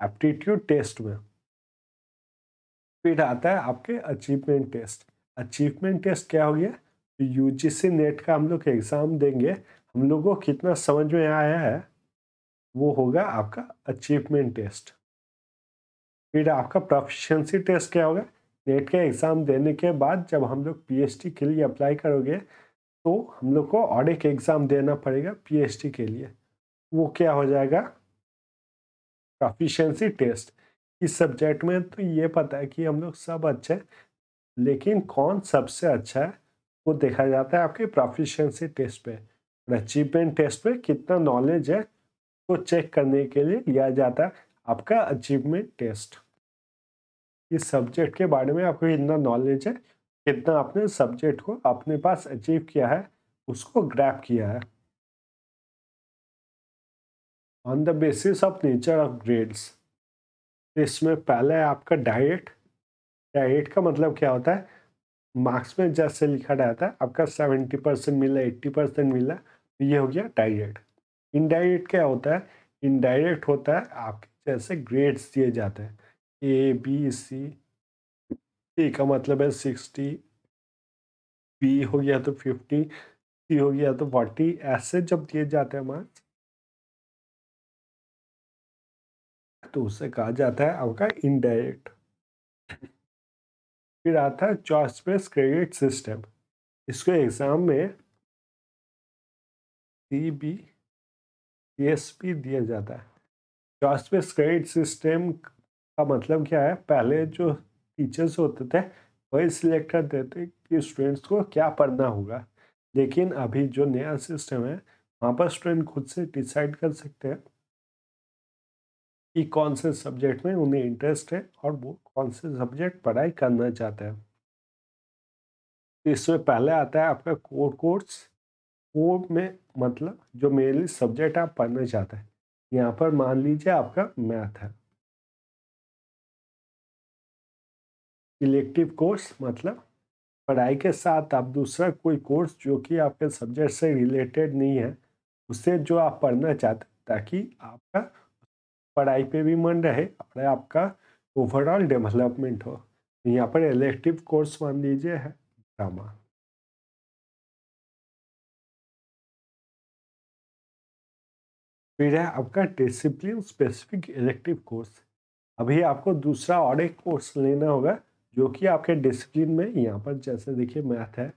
एप्टीट्यूड टेस्ट में फिर आता है आपके अचीवमेंट टेस्ट अचीवमेंट टेस्ट क्या हो गया यू जी नेट का हम लोग एग्ज़ाम देंगे हम लोग को कितना समझ में आया है वो होगा आपका अचीवमेंट टेस्ट फिर आपका प्रोफिशंसी टेस्ट क्या होगा नेट का एग्ज़ाम देने के बाद जब हम लोग पीएचडी के लिए अप्लाई करोगे तो हम लोग को और एक एग्ज़ाम देना पड़ेगा पीएचडी के लिए वो क्या हो जाएगा प्रोफिशेंसी टेस्ट इस सब्जेक्ट में तो ये पता है कि हम लोग सब अच्छे हैं लेकिन कौन सबसे अच्छा है वो देखा जाता है आपके प्रोफिशेंसी टेस्ट पे और अचीवमेंट टेस्ट पे कितना नॉलेज है वो तो चेक करने के लिए लिया जाता है आपका अचीवमेंट टेस्ट इस सब्जेक्ट के बारे में आपको इतना नॉलेज है कितना आपने सब्जेक्ट को अपने पास अचीव किया है उसको ग्रैप किया है on the basis of nature of grades इसमें पहले है आपका डाइट डाइट का मतलब क्या होता है मार्क्स में जैसे लिखा रहता है आपका सेवेंटी परसेंट मिला एट्टी परसेंट मिला तो ये हो गया डायरेक्ट इनडायरेक्ट क्या होता है इनडायरेक्ट होता है आपके जैसे ग्रेड्स दिए जाते हैं ए बी सी ए का मतलब है सिक्सटी बी हो गया तो फिफ्टी सी हो गया तो फोर्टी ऐसे जब दिए जाते हैं मार्क्स तो उसे कहा जाता है आपका इनडायरेक्ट फिर आता है चॉइस बेस्ड क्रेडिट सिस्टम इसको एग्जाम में सी बी एस पी दिया जाता है चॉइस बेस्ड क्रेडिट सिस्टम का मतलब क्या है पहले जो टीचर्स होते थे वही सिलेक्ट करते थे कि स्टूडेंट्स को क्या पढ़ना होगा लेकिन अभी जो नया सिस्टम है वहाँ पर स्टूडेंट खुद से डिसाइड कर सकते हैं कि कौन से सब्जेक्ट में उन्हें इंटरेस्ट है और वो कौन से सब्जेक्ट पढ़ाई करना चाहते हैं तो इसमें पहले आता है आपका कोर कोर्स कोर में मतलब जो मेनली सब्जेक्ट आप पढ़ना चाहते हैं यहाँ पर मान लीजिए आपका मैथ है इलेक्टिव कोर्स मतलब पढ़ाई के साथ आप दूसरा कोई कोर्स जो कि आपके सब्जेक्ट से रिलेटेड नहीं है उसे जो आप पढ़ना चाहते ताकि आपका पढ़ाई पे भी मन रहे और आपका ओवरऑल डेवलपमेंट हो यहाँ पर इलेक्टिव कोर्स मान लीजिए है ड्रामा फिर है आपका डिसिप्लिन स्पेसिफिक इलेक्टिव कोर्स अभी आपको दूसरा और एक कोर्स लेना होगा जो कि आपके डिसिप्लिन में यहाँ पर जैसे देखिए मैथ है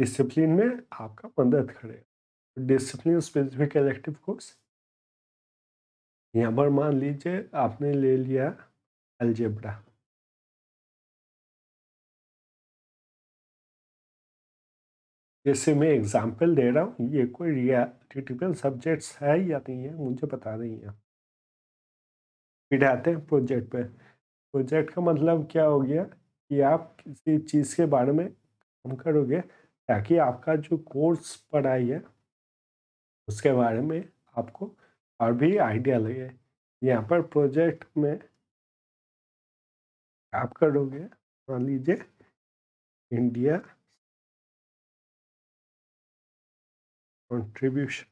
डिसिप्लिन में आपका मदद करेगा डिसिप्लिन स्पेसिफिक इलेक्टिव कोर्स यहाँ पर मान लीजिए आपने ले लिया अलजेब्रा जैसे मैं एग्जाम्पल दे रहा हूँ ये कोई रियाल सब्जेक्ट्स है या नहीं है मुझे बता नहीं है फिर आते हैं प्रोजेक्ट पे प्रोजेक्ट का मतलब क्या हो गया कि आप किसी चीज़ के बारे में काम करोगे ताकि आपका जो कोर्स पढ़ाई है उसके बारे में आपको और भी आइडिया लगे यहाँ पर प्रोजेक्ट में आप करोगे मान लीजिए इंडिया कंट्रीब्यूशन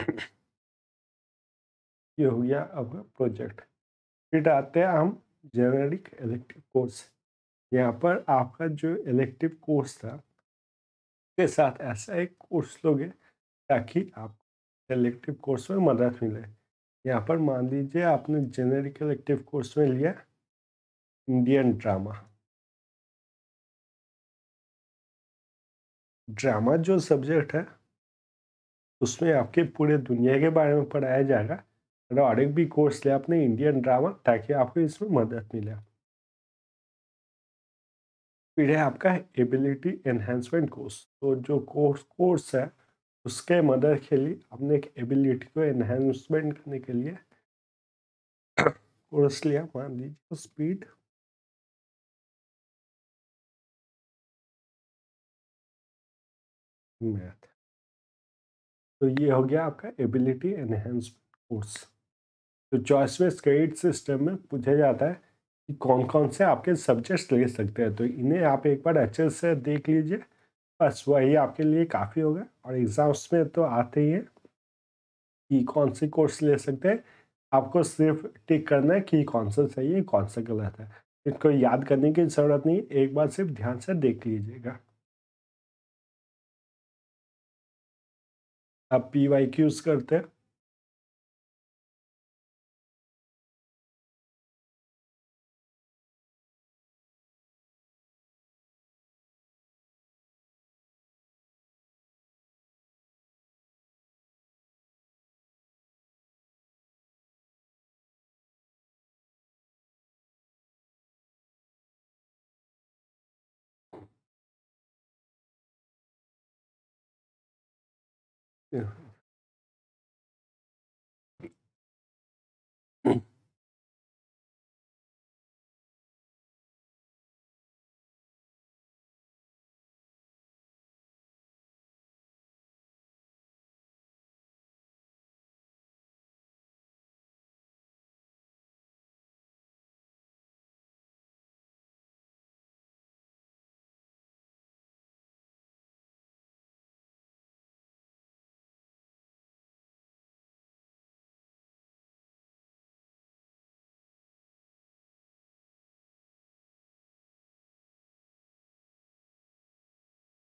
ये हो गया अब प्रोजेक्ट फिर आते हैं हम जेनरिक इलेक्टिव कोर्स यहाँ पर आपका जो इलेक्टिव कोर्स था के साथ ऐसा एक कोर्स लोगे ताकि आप इलेक्टिव कोर्स में मदद मिले यहाँ पर मान लीजिए आपने जेनेरिक इलेक्टिव कोर्स में लिया इंडियन ड्रामा ड्रामा जो सब्जेक्ट है उसमें आपके पूरे दुनिया के बारे में पढ़ाया जाएगा और मतलब और एक भी कोर्स लिया आपने इंडियन ड्रामा ताकि आपको इसमें मदद मिले फिर है आपका एबिलिटी एनहेंसमेंट कोर्स तो जो कोर्स कोर्स है उसके मदद के लिए आपने एक एबिलिटी को एनहेंसमेंट करने के लिए कोर्स लिया मान लीजिए स्पीड मैथ तो ये हो गया आपका एबिलिटी एनहेंसमेंट कोर्स तो चॉइस में क्रेडिट सिस्टम में पूछा जाता है कि कौन कौन से आपके सब्जेक्ट्स ले सकते हैं तो इन्हें आप एक बार अच्छे से देख लीजिए बस वही आपके लिए काफ़ी होगा और एग्ज़ाम्स में तो आते ही हैं कि कौन से कोर्स ले सकते हैं आपको सिर्फ टिक करना है कि कौन सा सही है कौन सा गलत है इसको याद करने की ज़रूरत नहीं एक बार सिर्फ ध्यान से देख लीजिएगा आप पी वाई क्यूज करते हैं Yeah.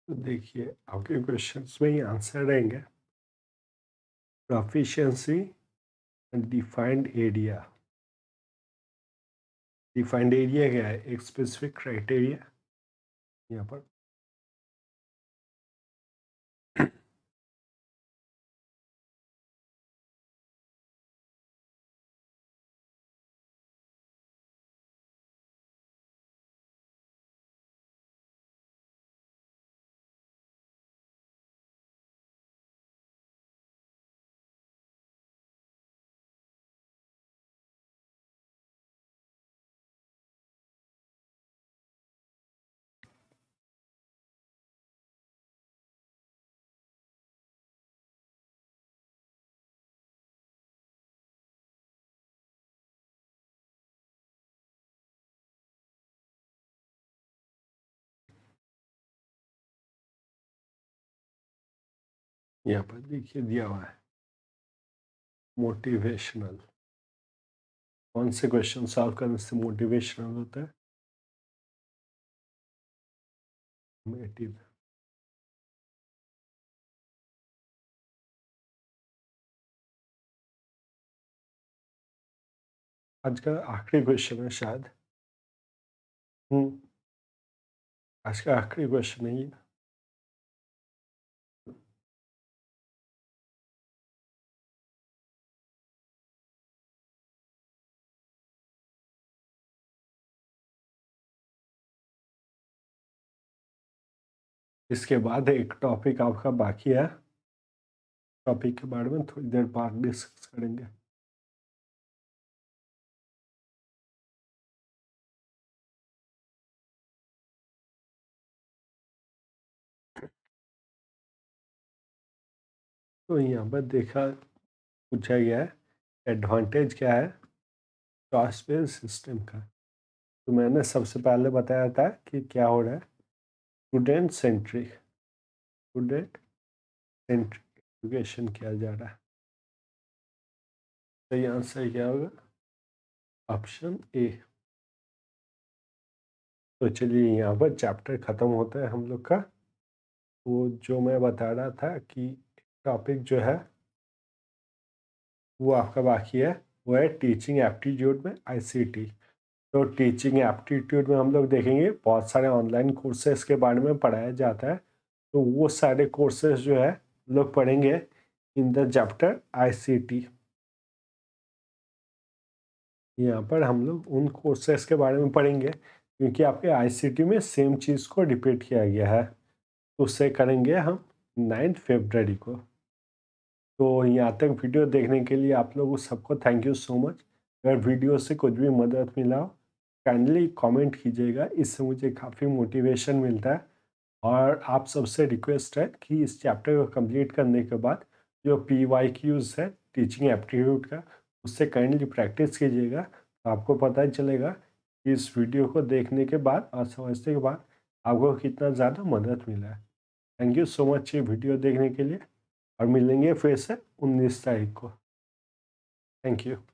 तो देखिए आपके क्वेश्चंस में ही आंसर रहेंगे proficiency defined area defined area क्या है एक स्पेसिफिक क्राइटेरिया यहाँ पर यहाँ पर देखिए दिया हुआ है मोटिवेशनल कौन से क्वेश्चन सॉल्व करने से मोटिवेशनल होता है आज का आखिरी क्वेश्चन है शायद हम्म आज का आखिरी क्वेश्चन है ये इसके बाद एक टॉपिक आपका बाकी है टॉपिक के बारे में थोड़ी देर बाद डिस्कस करेंगे तो यहाँ पर देखा पूछा गया है एडवांटेज क्या है टॉस सिस्टम का तो मैंने सबसे पहले बताया था कि क्या हो रहा है student centric student centric education किया जा रहा है सही आंसर क्या होगा ऑप्शन ए तो चलिए यहाँ पर चैप्टर ख़त्म होता है हम लोग का वो जो मैं बता रहा था कि टॉपिक जो है वो आपका बाकी है वो है टीचिंग एप्टीट्यूड में आईसीटी तो टीचिंग एप्टीट्यूड में हम लोग देखेंगे बहुत सारे ऑनलाइन कोर्सेज के बारे में पढ़ाया जाता है तो वो सारे कोर्सेज जो है लोग पढ़ेंगे इन द चैप्टर आईसीटी यहाँ पर हम लोग उन कोर्सेज के बारे में पढ़ेंगे क्योंकि आपके आईसीटी में सेम चीज़ को रिपीट किया गया है तो उससे करेंगे हम नाइन्थ फेबररी को तो यहाँ तक वीडियो देखने के लिए आप लोग सबको थैंक यू सो मच अगर वीडियो से कुछ भी मदद मिला हो काइंडली कमेंट कीजिएगा इससे मुझे काफ़ी मोटिवेशन मिलता है और आप सबसे रिक्वेस्ट है कि इस चैप्टर को कंप्लीट करने के बाद जो पी वाई क्यूज़ है टीचिंग एप्टीट्यूड का उससे काइंडली प्रैक्टिस कीजिएगा तो आपको पता चलेगा कि इस वीडियो को देखने के बाद और समझने के बाद आपको कितना ज़्यादा मदद मिला है थैंक यू सो मच ये वीडियो देखने के लिए और मिलेंगे फिर से उन्नीस तारीख को थैंक यू